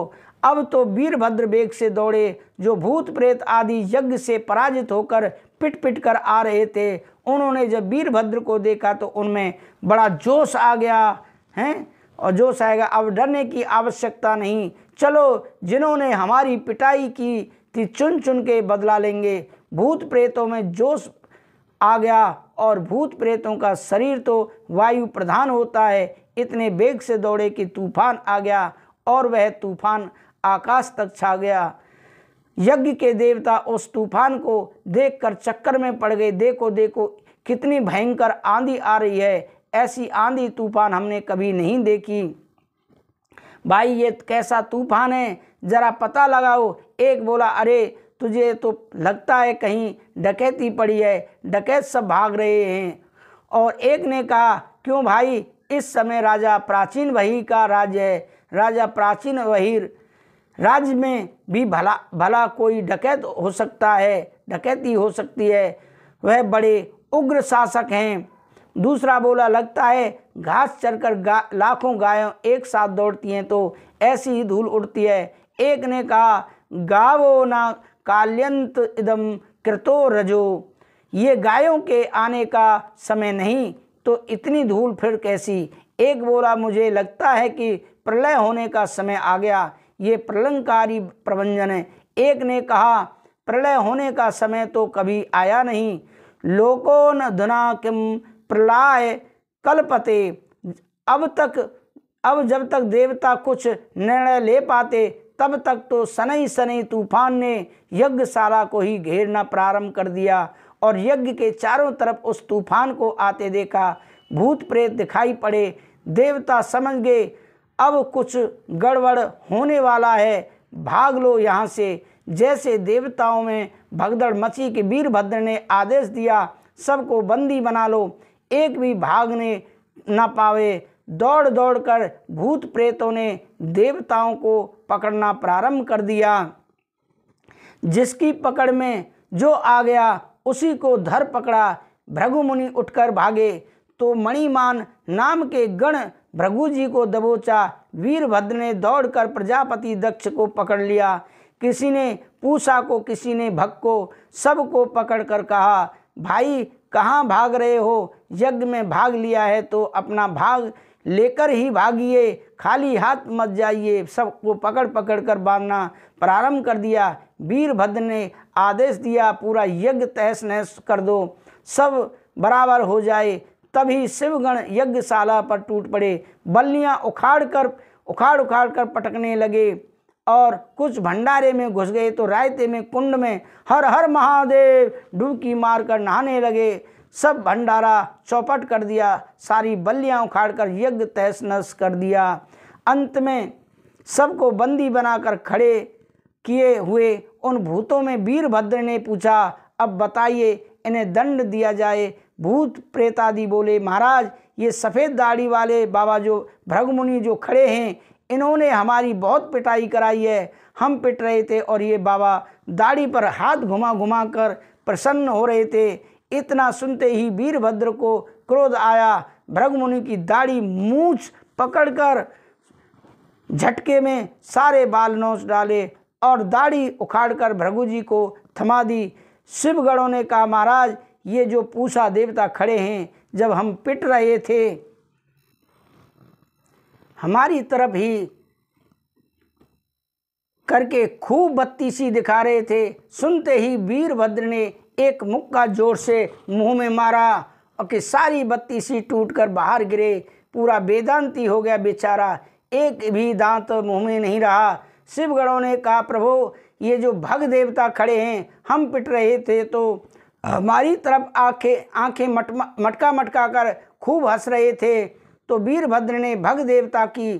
अब तो वीरभद्र बेग से दौड़े जो भूत प्रेत आदि यज्ञ से पराजित होकर पिट पिट कर आ रहे थे उन्होंने जब वीरभद्र को देखा तो उनमें बड़ा जोश आ गया हैं और जोश आएगा अब डरने की आवश्यकता नहीं चलो जिन्होंने हमारी पिटाई की थी चुन चुन के बदला लेंगे भूत प्रेतों में जोश आ गया और भूत प्रेतों का शरीर तो वायु प्रधान होता है इतने वेग से दौड़े कि तूफान आ गया और वह तूफान आकाश तक छा गया यज्ञ के देवता उस तूफान को देखकर चक्कर में पड़ गए देखो देखो कितनी भयंकर आंधी आ रही है ऐसी आंधी तूफान हमने कभी नहीं देखी भाई ये कैसा तूफान है ज़रा पता लगाओ एक बोला अरे तुझे तो लगता है कहीं डकैती पड़ी है डकैत सब भाग रहे हैं और एक ने कहा क्यों भाई इस समय राजा प्राचीन वही का राज्य है राजा प्राचीन वहीर राज्य में भी भला भला कोई डकैत हो सकता है डकैती हो सकती है वह बड़े उग्र शासक हैं दूसरा बोला लगता है घास चरकर गा, लाखों गायों एक साथ दौड़ती हैं तो ऐसी ही धूल उड़ती है एक ने कहा गावो ना काल्यंत इदम कृतो रजो ये गायों के आने का समय नहीं तो इतनी धूल फिर कैसी एक बोला मुझे लगता है कि प्रलय होने का समय आ गया ये प्रलंकारी प्रबंजन है एक ने कहा प्रलय होने का समय तो कभी आया नहीं लोको न धुना किम प्रलाय कल्पते अब तक अब जब तक देवता कुछ निर्णय ले पाते तब तक तो सनई सनई तूफान ने यज्ञशाला को ही घेरना प्रारंभ कर दिया और यज्ञ के चारों तरफ उस तूफान को आते देखा भूत प्रेत दिखाई पड़े देवता समझ गए अब कुछ गड़बड़ होने वाला है भाग लो यहाँ से जैसे देवताओं में भगदड़ मची के वीरभद्र ने आदेश दिया सबको बंदी बना लो एक भी भागने न पावे दौड़ दौड़ कर भूत प्रेतों ने देवताओं को पकड़ना प्रारंभ कर दिया जिसकी पकड़ में जो आ गया उसी को धर पकड़ा भृगु मुनि उठकर भागे तो मणिमान नाम के गण भृगु जी को दबोचा वीरभद्र ने दौड़कर प्रजापति दक्ष को पकड़ लिया किसी ने पूषा को किसी ने भक्त को सबको कर कहा भाई कहाँ भाग रहे हो यज्ञ में भाग लिया है तो अपना भाग लेकर ही भागिए खाली हाथ मत जाइए सबको पकड़ पकड़ कर बांधना प्रारंभ कर दिया वीरभद्र ने आदेश दिया पूरा यज्ञ तहस नहस कर दो सब बराबर हो जाए तभी शिवगण यज्ञशाला पर टूट पड़े बल्लियाँ उखाड़ कर उखाड़ उखाड़ कर पटकने लगे और कुछ भंडारे में घुस गए तो रायते में कुंड में हर हर महादेव डुबकी मारकर नहाने लगे सब भंडारा चौपट कर दिया सारी बल्लियाँ उखाड़ कर यज्ञ तहस नहस कर दिया अंत में सबको बंदी बनाकर खड़े किए हुए उन भूतों में वीरभद्र ने पूछा अब बताइए इन्हें दंड दिया जाए भूत प्रेत आदि बोले महाराज ये सफ़ेद दाढ़ी वाले बाबा जो भ्रग मुनि जो खड़े हैं इन्होंने हमारी बहुत पिटाई कराई है हम पिट रहे थे और ये बाबा दाढ़ी पर हाथ घुमा घुमा कर प्रसन्न हो रहे थे इतना सुनते ही वीरभद्र को क्रोध आया भ्रग मुनि की दाढ़ी मूछ पकड़कर झटके में सारे बाल नोच डाले और दाढ़ी उखाड़कर भृगु जी को थमा दी शिवगढ़ों ने कहा महाराज ये जो पूषा देवता खड़े हैं जब हम पिट रहे थे हमारी तरफ ही करके खूब बत्तीसी दिखा रहे थे सुनते ही वीरभद्र ने एक मुक्का जोर से मुंह में मारा और कि सारी बत्तीसी टूट कर बाहर गिरे पूरा वेदांति हो गया बेचारा एक भी दांत मुंह में नहीं रहा शिवगणों ने कहा प्रभु ये जो भग देवता खड़े हैं हम पिट रहे थे तो हमारी तरफ आंखें आंखें मट, मटका मटका कर खूब हंस रहे थे तो वीरभद्र ने भग देवता की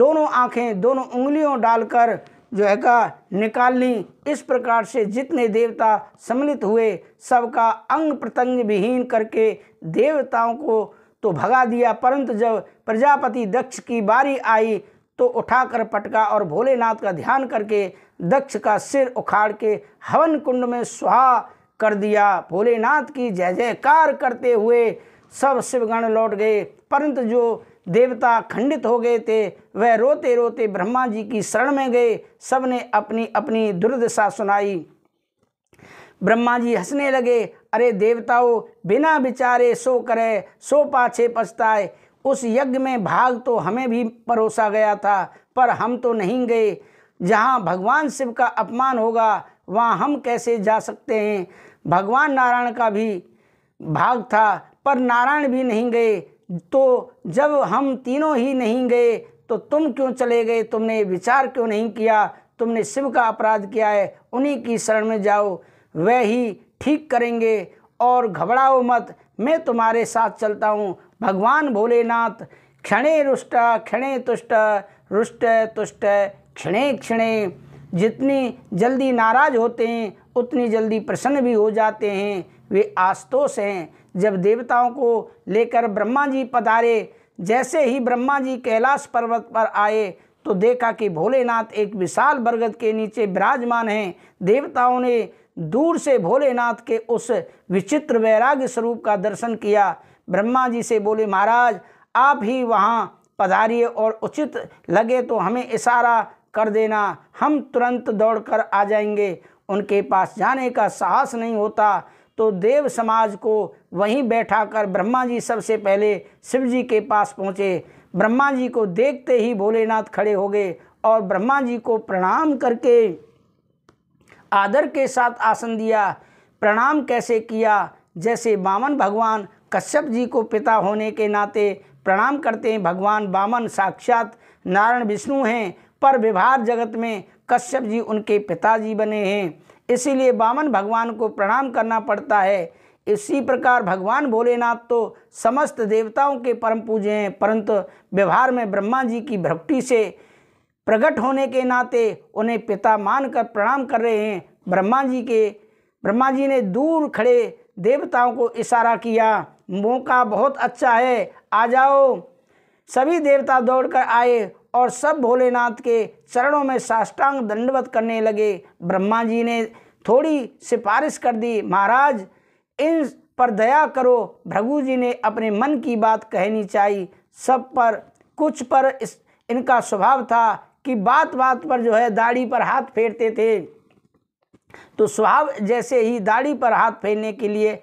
दोनों आंखें दोनों उंगलियों डालकर जो है का निकाल ली इस प्रकार से जितने देवता सम्मिलित हुए सबका अंग प्रतंग विहीन करके देवताओं को तो भगा दिया परंतु जब प्रजापति दक्ष की बारी आई तो उठाकर पटका और भोलेनाथ का ध्यान करके दक्ष का सिर उखाड़ के हवन कुंड में स्वाहा कर दिया भोलेनाथ की जय जयकार करते हुए सब शिवगण लौट गए परंतु जो देवता खंडित हो गए थे वह रोते रोते ब्रह्मा जी की शरण में गए सब ने अपनी अपनी दुर्दशा सुनाई ब्रह्मा जी हंसने लगे अरे देवताओं बिना बिचारे सो करे सो पाछे पछताए उस यज्ञ में भाग तो हमें भी परोसा गया था पर हम तो नहीं गए जहाँ भगवान शिव का अपमान होगा वहाँ हम कैसे जा सकते हैं भगवान नारायण का भी भाग था पर नारायण भी नहीं गए तो जब हम तीनों ही नहीं गए तो तुम क्यों चले गए तुमने विचार क्यों नहीं किया तुमने शिव का अपराध किया है उन्हीं की शरण में जाओ वह ही ठीक करेंगे और घबराओ मत मैं तुम्हारे साथ चलता हूँ भगवान भोलेनाथ क्षणे रुष्ट क्षणे तुष्ट रुष्ट तुष्ट क्षणे क्षणे जितनी जल्दी नाराज होते हैं उतनी जल्दी प्रसन्न भी हो जाते हैं वे आस्तोष हैं जब देवताओं को लेकर ब्रह्मा जी पधारे जैसे ही ब्रह्मा जी कैलाश पर्वत पर आए तो देखा कि भोलेनाथ एक विशाल बरगद के नीचे विराजमान हैं देवताओं ने दूर से भोलेनाथ के उस विचित्र वैराग्य स्वरूप का दर्शन किया ब्रह्मा जी से बोले महाराज आप ही वहाँ पधारिए और उचित लगे तो हमें इशारा कर देना हम तुरंत दौड़कर आ जाएंगे उनके पास जाने का साहस नहीं होता तो देव समाज को वहीं बैठाकर ब्रह्मा जी सबसे पहले शिव जी के पास पहुँचे ब्रह्मा जी को देखते ही भोलेनाथ खड़े हो गए और ब्रह्मा जी को प्रणाम करके आदर के साथ आसन दिया प्रणाम कैसे किया जैसे बामन भगवान कश्यप जी को पिता होने के नाते प्रणाम करते हैं भगवान बामन साक्षात नारायण विष्णु हैं पर व्यवहार जगत में कश्यप जी उनके पिताजी बने हैं इसीलिए बामन भगवान को प्रणाम करना पड़ता है इसी प्रकार भगवान भोलेनाथ तो समस्त देवताओं के परम पूज्य हैं परंतु व्यवहार में ब्रह्मा जी की भक्ति से प्रकट होने के नाते उन्हें पिता मानकर प्रणाम कर रहे हैं ब्रह्मा जी के ब्रह्मा जी ने दूर खड़े देवताओं को इशारा किया मौका बहुत अच्छा है आ जाओ सभी देवता दौड़कर आए और सब भोलेनाथ के चरणों में साष्टांग दंडवत करने लगे ब्रह्मा जी ने थोड़ी सिफारिश कर दी महाराज इन पर दया करो भृगु जी ने अपने मन की बात कहनी चाहिए सब पर कुछ पर इस इनका स्वभाव था कि बात बात पर जो है दाढ़ी पर हाथ फेरते थे तो स्वभाव जैसे ही दाढ़ी पर हाथ फेरने के लिए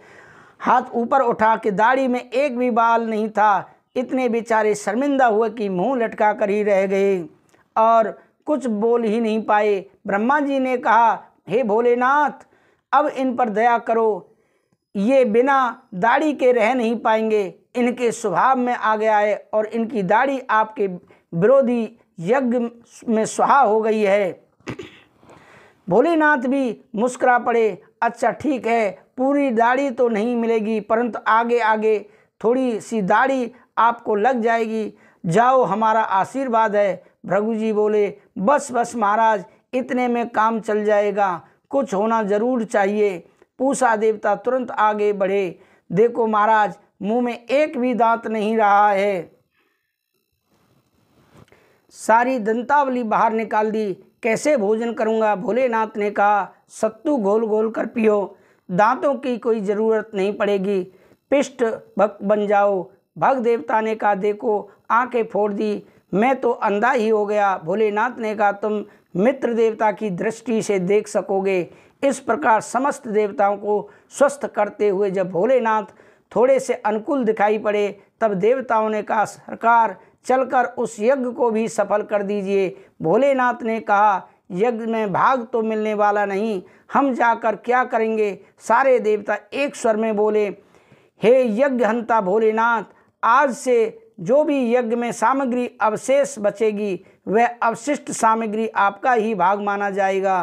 हाथ ऊपर उठा के दाढ़ी में एक भी बाल नहीं था इतने बेचारे शर्मिंदा हुए कि मुंह लटका कर ही रह गए और कुछ बोल ही नहीं पाए ब्रह्मा जी ने कहा हे भोलेनाथ अब इन पर दया करो ये बिना दाढ़ी के रह नहीं पाएंगे इनके स्वभाव में आ गया है और इनकी दाढ़ी आपके विरोधी यज्ञ में सुहा हो गई है भोलेनाथ भी मुस्करा पड़े अच्छा ठीक है पूरी दाढ़ी तो नहीं मिलेगी परंतु आगे आगे थोड़ी सी दाढ़ी आपको लग जाएगी जाओ हमारा आशीर्वाद है भृगु जी बोले बस बस महाराज इतने में काम चल जाएगा कुछ होना जरूर चाहिए पूषा देवता तुरंत आगे बढ़े देखो महाराज मुंह में एक भी दांत नहीं रहा है सारी दंतावली बाहर निकाल दी कैसे भोजन करूंगा भोलेनाथ ने कहा सत्तू गोल गोल कर पियो दांतों की कोई ज़रूरत नहीं पड़ेगी पिष्ट भक्त बन जाओ भग देवता ने कहा देखो आंखें फोड़ दी मैं तो अंधा ही हो गया भोलेनाथ ने कहा तुम मित्र देवता की दृष्टि से देख सकोगे इस प्रकार समस्त देवताओं को स्वस्थ करते हुए जब भोलेनाथ थोड़े से अनुकूल दिखाई पड़े तब देवताओं ने कहा सरकार चलकर उस यज्ञ को भी सफल कर दीजिए भोलेनाथ ने कहा यज्ञ में भाग तो मिलने वाला नहीं हम जाकर क्या करेंगे सारे देवता एक स्वर में बोले हे यज्ञ हंता भोलेनाथ आज से जो भी यज्ञ में सामग्री अवशेष बचेगी वह अवशिष्ट सामग्री आपका ही भाग माना जाएगा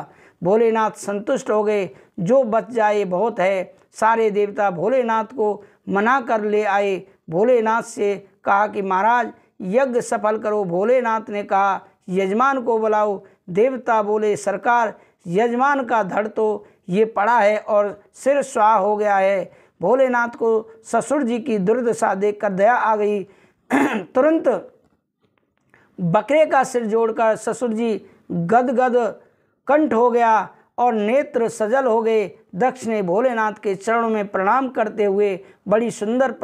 भोलेनाथ संतुष्ट हो गए जो बच जाए बहुत है सारे देवता भोलेनाथ को मना कर ले आए भोलेनाथ से कहा कि महाराज यज्ञ सफल करो भोलेनाथ ने कहा यजमान को बुलाओ देवता बोले सरकार यजमान का धड़ तो ये पड़ा है और सिर स्वाह हो गया है भोलेनाथ को ससुर जी की दुर्दशा देखकर दया आ गई तुरंत बकरे का सिर जोड़कर ससुर जी गदगद कंठ हो गया और नेत्र सजल हो गए दक्ष ने भोलेनाथ के चरणों में प्रणाम करते हुए बड़ी सुंदर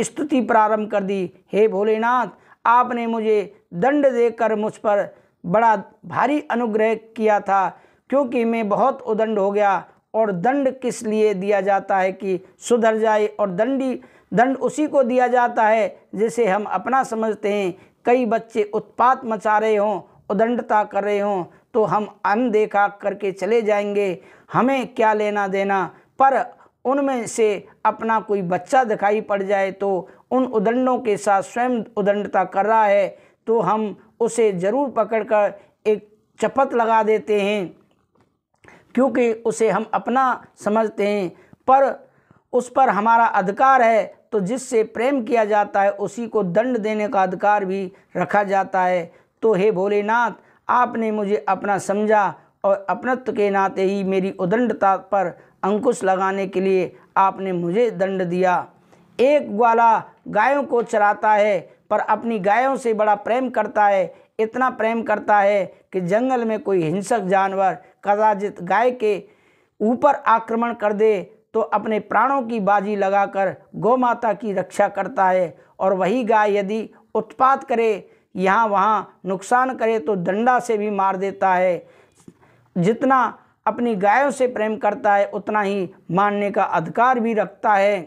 स्तुति प्रारंभ कर दी हे भोलेनाथ आपने मुझे दंड देकर मुझ पर बड़ा भारी अनुग्रह किया था क्योंकि मैं बहुत उदंड हो गया और दंड किस लिए दिया जाता है कि सुधर जाए और दंडी दंड उसी को दिया जाता है जिसे हम अपना समझते हैं कई बच्चे उत्पात मचा रहे हों उदंडता कर रहे हों तो हम अनदेखा करके चले जाएंगे हमें क्या लेना देना पर उनमें से अपना कोई बच्चा दिखाई पड़ जाए तो उन उदंडों के साथ स्वयं उदंडता कर रहा है तो हम उसे ज़रूर पकड़कर एक चपत लगा देते हैं क्योंकि उसे हम अपना समझते हैं पर उस पर हमारा अधिकार है तो जिससे प्रेम किया जाता है उसी को दंड देने का अधिकार भी रखा जाता है तो हे भोलेनाथ आपने मुझे अपना समझा और अपनत्व के नाते ही मेरी उदंडता पर अंकुश लगाने के लिए आपने मुझे दंड दिया एक ग्वाला गायों को चराता है पर अपनी गायों से बड़ा प्रेम करता है इतना प्रेम करता है कि जंगल में कोई हिंसक जानवर कदाचित गाय के ऊपर आक्रमण कर दे तो अपने प्राणों की बाजी लगाकर गौ माता की रक्षा करता है और वही गाय यदि उत्पात करे यहाँ वहाँ नुकसान करे तो डंडा से भी मार देता है जितना अपनी गायों से प्रेम करता है उतना ही मानने का अधिकार भी रखता है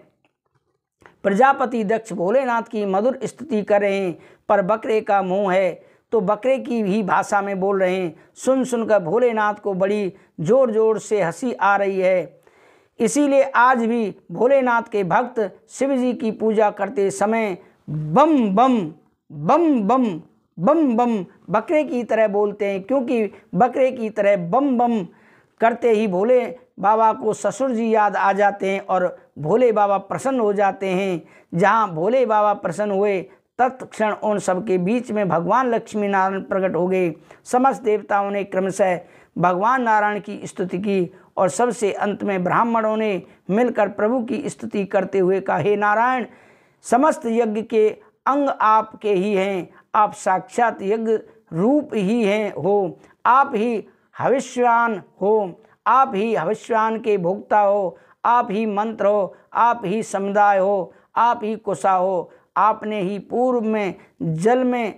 प्रजापति दक्ष भोलेनाथ की मधुर स्तुति करें पर बकरे का मुंह है तो बकरे की भी भाषा में बोल रहे हैं सुन सुनकर भोलेनाथ को बड़ी जोर जोर से हंसी आ रही है इसीलिए आज भी भोलेनाथ के भक्त शिव जी की पूजा करते समय बम बम बम बम बम बम बकरे की तरह बोलते हैं क्योंकि बकरे की तरह बम बम करते ही भोले बाबा को ससुर जी याद आ जाते हैं और भोले बाबा प्रसन्न हो जाते हैं जहाँ भोले बाबा प्रसन्न हुए तत्क्षण उन सबके बीच में भगवान लक्ष्मी नारायण प्रकट हो गए समस्त देवताओं ने क्रमशः भगवान नारायण की स्तुति की और सबसे अंत में ब्राह्मणों ने मिलकर प्रभु की स्तुति करते हुए कहा हे नारायण समस्त यज्ञ के अंग आपके ही हैं आप साक्षात यज्ञ रूप ही हैं हो आप ही हविष्यान हो आप ही हविष्यान के भोक्ता हो आप ही मंत्र हो आप ही समुदाय हो आप ही कुशा हो आपने ही पूर्व में जल में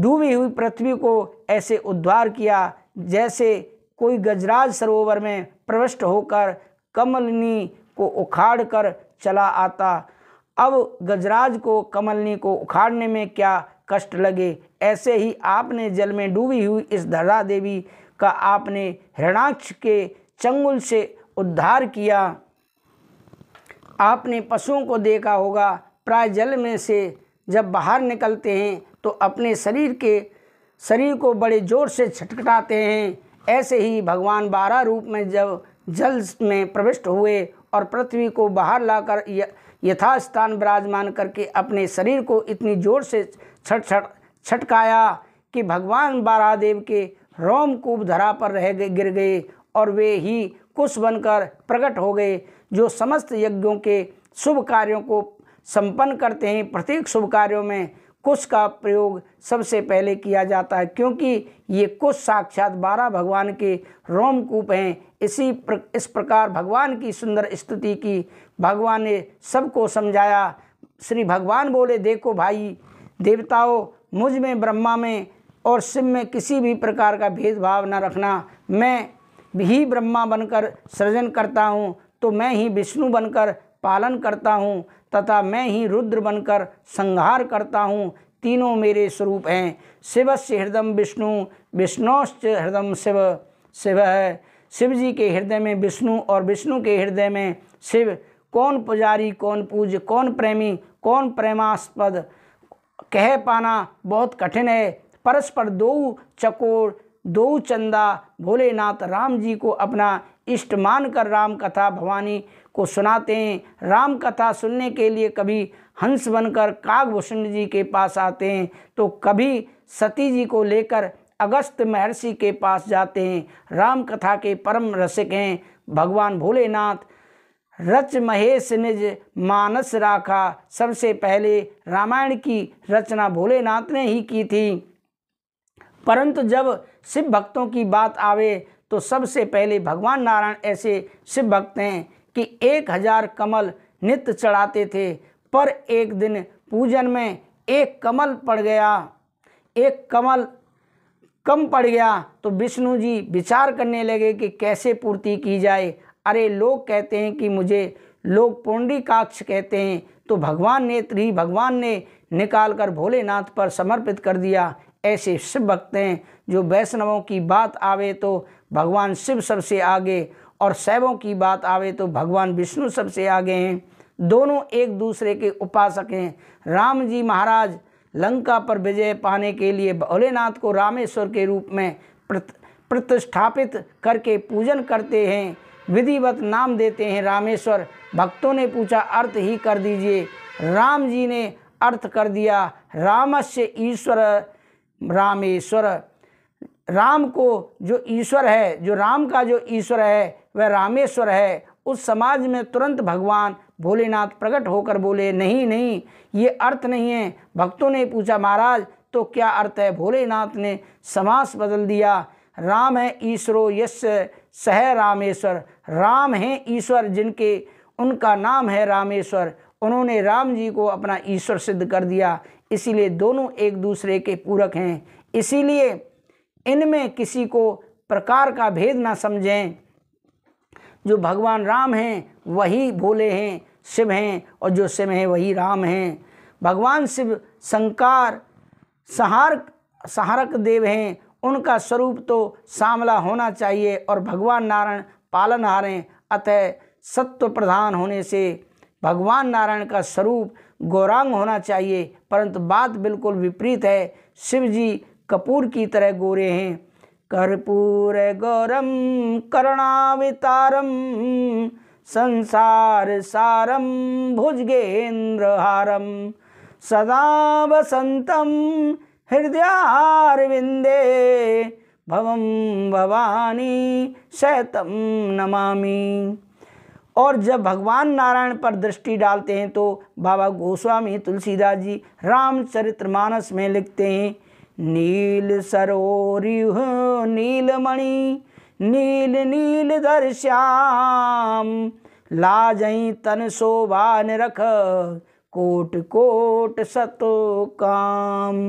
डूबी हुई पृथ्वी को ऐसे उद्धार किया जैसे कोई गजराज सरोवर में प्रविष्ट होकर कमलनी को उखाड़ कर चला आता अब गजराज को कमलनी को उखाड़ने में क्या कष्ट लगे ऐसे ही आपने जल में डूबी हुई इस धरा देवी का आपने हृणाक्ष के चंगुल से उद्धार किया आपने पशुओं को देखा होगा प्राय जल में से जब बाहर निकलते हैं तो अपने शरीर के शरीर को बड़े ज़ोर से छटकटाते हैं ऐसे ही भगवान बारह रूप में जब जल में प्रविष्ट हुए और पृथ्वी को बाहर लाकर यथास्थान विराजमान करके अपने शरीर को इतनी जोर से छट छट छटकाया कि भगवान बारह देव के रोम कूप धरा पर रह गए गिर गए और वे ही कुश बनकर प्रकट हो गए जो समस्त यज्ञों के शुभ कार्यों को संपन्न करते हैं प्रत्येक शुभ कार्यों में कुश का प्रयोग सबसे पहले किया जाता है क्योंकि ये कुश साक्षात बारह भगवान के रोमकूप हैं इसी प्र, इस प्रकार भगवान की सुंदर स्तुति की भगवान ने सबको समझाया श्री भगवान बोले देखो भाई देवताओं मुझ में ब्रह्मा में और शिव में किसी भी प्रकार का भेदभाव न रखना मैं भी ब्रह्मा बनकर सृजन करता हूँ तो मैं ही विष्णु बनकर पालन करता हूँ तथा मैं ही रुद्र बनकर संहार करता हूँ तीनों मेरे स्वरूप हैं शिव से हृदय विष्णु विष्णुश्च हृदय शिव शिव है शिव जी के हृदय में विष्णु और विष्णु के हृदय में शिव कौन पुजारी कौन पूज कौन प्रेमी कौन प्रेमास्पद कह पाना बहुत कठिन है परस्पर दो चकोर दो चंदा भोलेनाथ राम जी को अपना इष्ट मानकर राम कथा भवानी को सुनाते हैं राम कथा सुनने के लिए कभी हंस बनकर कागभूषण जी के पास आते हैं तो कभी सती जी को लेकर अगस्त महर्षि के पास जाते हैं राम कथा के परम रसिक हैं भगवान भोलेनाथ रच महेश निज मानस राखा सबसे पहले रामायण की रचना भोलेनाथ ने ही की थी परंतु जब शिव भक्तों की बात आवे तो सबसे पहले भगवान नारायण ऐसे शिव भक्त हैं कि एक हजार कमल नित्य चढ़ाते थे पर एक दिन पूजन में एक कमल पड़ गया एक कमल कम पड़ गया तो विष्णु जी विचार करने लगे कि कैसे पूर्ति की जाए अरे लोग कहते हैं कि मुझे लोग पौंडी काक्ष कहते हैं तो भगवान ने त्रि भगवान ने निकाल कर भोलेनाथ पर समर्पित कर दिया ऐसे शिव भक्त हैं जो वैष्णवों की बात आवे तो भगवान शिव सबसे आगे और शैवों की बात आवे तो भगवान विष्णु सबसे आगे हैं दोनों एक दूसरे के उपासक हैं राम जी महाराज लंका पर विजय पाने के लिए भोलेनाथ को रामेश्वर के रूप में प्रतिष्ठापित करके पूजन करते हैं विधिवत नाम देते हैं रामेश्वर भक्तों ने पूछा अर्थ ही कर दीजिए राम जी ने अर्थ कर दिया रामस्य ईश्वर रामेश्वर राम को जो ईश्वर है जो राम का जो ईश्वर है वह रामेश्वर है उस समाज में तुरंत भगवान भोलेनाथ प्रकट होकर बोले नहीं नहीं ये अर्थ नहीं है भक्तों ने पूछा महाराज तो क्या अर्थ है भोलेनाथ ने समास बदल दिया राम है ईश्वरो यश सह रामेश्वर राम हैं ईश्वर जिनके उनका नाम है रामेश्वर उन्होंने राम जी को अपना ईश्वर सिद्ध कर दिया इसीलिए दोनों एक दूसरे के पूरक हैं इसीलिए इनमें किसी को प्रकार का भेद ना समझें जो भगवान राम हैं वही भोले हैं शिव हैं और जो शिव हैं वही राम हैं भगवान शिव संकार सहार सहारक देव हैं उनका स्वरूप तो सामला होना चाहिए और भगवान नारायण पालनहार हैं अतः सत्व प्रधान होने से भगवान नारायण का स्वरूप गौरांग होना चाहिए परंतु बात बिल्कुल विपरीत है शिव जी कपूर की तरह गोरे हैं कर्पूर गौरम संसार सारम भुजगेन्द्र हारम सदा वसन्तं हृदयारविन्दे भव भवानी शैतम नमामि और जब भगवान नारायण पर दृष्टि डालते हैं तो बाबा गोस्वामी तुलसीदास जी रामचरितमानस में लिखते हैं नील सरोरिह नीलमणि नील नील दर श्याम लाजई तन शोभान रख कोट कोट सतो काम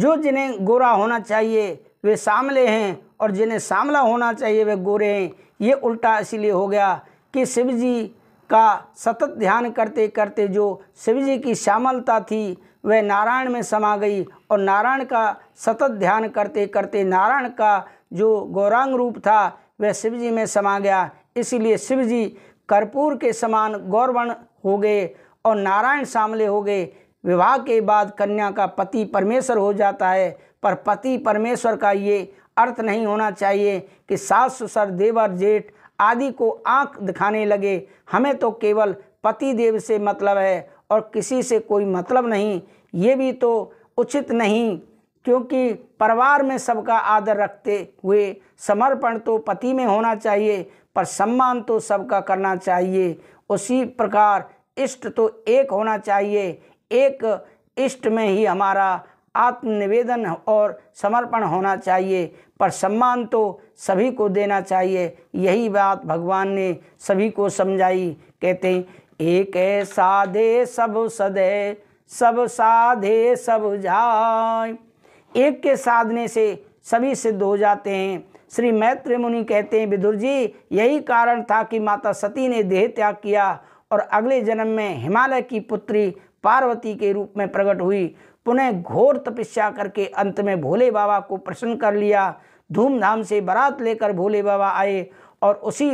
जो जिन्हें गोरा होना चाहिए वे सामले हैं और जिन्हें सामला होना चाहिए वे गोरे हैं ये उल्टा इसीलिए हो गया कि शिव जी का सतत ध्यान करते करते जो शिव जी की श्यामलता थी वह नारायण में समा गई और नारायण का सतत ध्यान करते करते नारायण का जो गौरांग रूप था वह शिव जी में समा गया इसीलिए शिव जी कर्पूर के समान गौरवर्ण हो गए और नारायण सामले हो गए विवाह के बाद कन्या का पति परमेश्वर हो जाता है पर पति परमेश्वर का ये अर्थ नहीं होना चाहिए कि सास ससुर देवर जेठ आदि को आंख दिखाने लगे हमें तो केवल पति देव से मतलब है और किसी से कोई मतलब नहीं ये भी तो उचित नहीं क्योंकि परिवार में सबका आदर रखते हुए समर्पण तो पति में होना चाहिए पर सम्मान तो सबका करना चाहिए उसी प्रकार इष्ट तो एक होना चाहिए एक इष्ट में ही हमारा आत्मनिवेदन और समर्पण होना चाहिए पर सम्मान तो सभी को देना चाहिए यही बात भगवान ने सभी को समझाई कहते हैं एक है साधे सब सदे सब साधे सब जाय एक के साधने से सभी सिद्ध हो जाते हैं श्री मैत्र मुनि कहते हैं विदुर जी यही कारण था कि माता सती ने देह त्याग किया और अगले जन्म में हिमालय की पुत्री पार्वती के रूप में प्रकट हुई पुनः घोर तपस्या करके अंत में भोले बाबा को प्रसन्न कर लिया धूमधाम से बारात लेकर भोले बाबा आए और उसी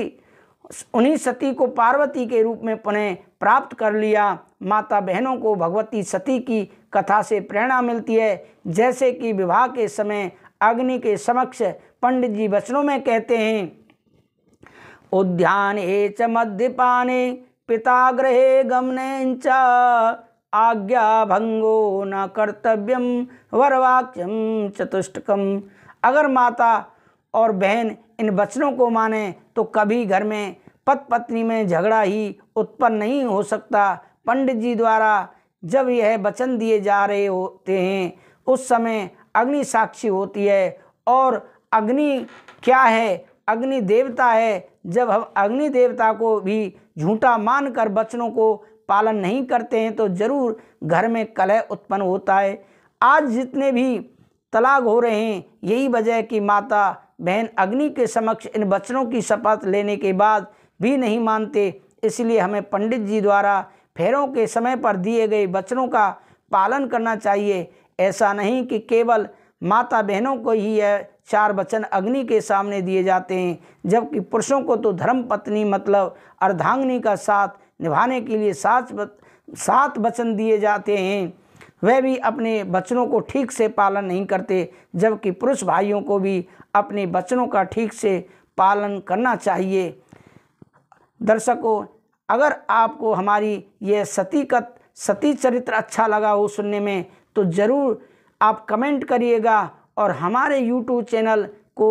उन्हीं सती को पार्वती के रूप में पुनः प्राप्त कर लिया माता बहनों को भगवती सती की कथा से प्रेरणा मिलती है जैसे कि विवाह के समय अग्नि के समक्ष पंडित जी वचनों में कहते हैं उद्यान ए च मध्यपाने ग्रहे गमने च आज्ञा भंगो न कर्तव्यम वरवाक्यम चतुष्टकम अगर माता और बहन इन वचनों को माने तो कभी घर में पत पत्नी में झगड़ा ही उत्पन्न नहीं हो सकता पंडित जी द्वारा जब यह वचन दिए जा रहे होते हैं उस समय अग्नि साक्षी होती है और अग्नि क्या है अग्नि देवता है जब हम अग्नि देवता को भी झूठा मानकर वचनों को पालन नहीं करते हैं तो ज़रूर घर में कलह उत्पन्न होता है आज जितने भी तलाक हो रहे हैं यही वजह कि माता बहन अग्नि के समक्ष इन वचनों की शपथ लेने के बाद भी नहीं मानते इसलिए हमें पंडित जी द्वारा फेरों के समय पर दिए गए वचनों का पालन करना चाहिए ऐसा नहीं कि केवल माता बहनों को ही यह चार वचन अग्नि के सामने दिए जाते हैं जबकि पुरुषों को तो धर्म पत्नी मतलब अर्धांगनी का साथ निभाने के लिए सात सात वचन दिए जाते हैं वह भी अपने वचनों को ठीक से पालन नहीं करते जबकि पुरुष भाइयों को भी अपने वचनों का ठीक से पालन करना चाहिए दर्शकों अगर आपको हमारी यह सतीकत सती चरित्र अच्छा लगा हो सुनने में तो ज़रूर आप कमेंट करिएगा और हमारे यूट्यूब चैनल को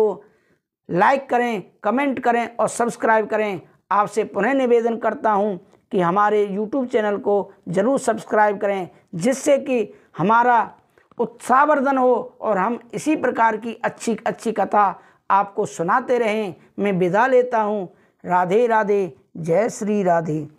लाइक करें कमेंट करें और सब्सक्राइब करें आपसे पुनः निवेदन करता हूं कि हमारे यूट्यूब चैनल को ज़रूर सब्सक्राइब करें जिससे कि हमारा उत्साहवर्धन हो और हम इसी प्रकार की अच्छी अच्छी कथा आपको सुनाते रहें मैं विदा लेता हूँ राधे राधे जय श्री राधे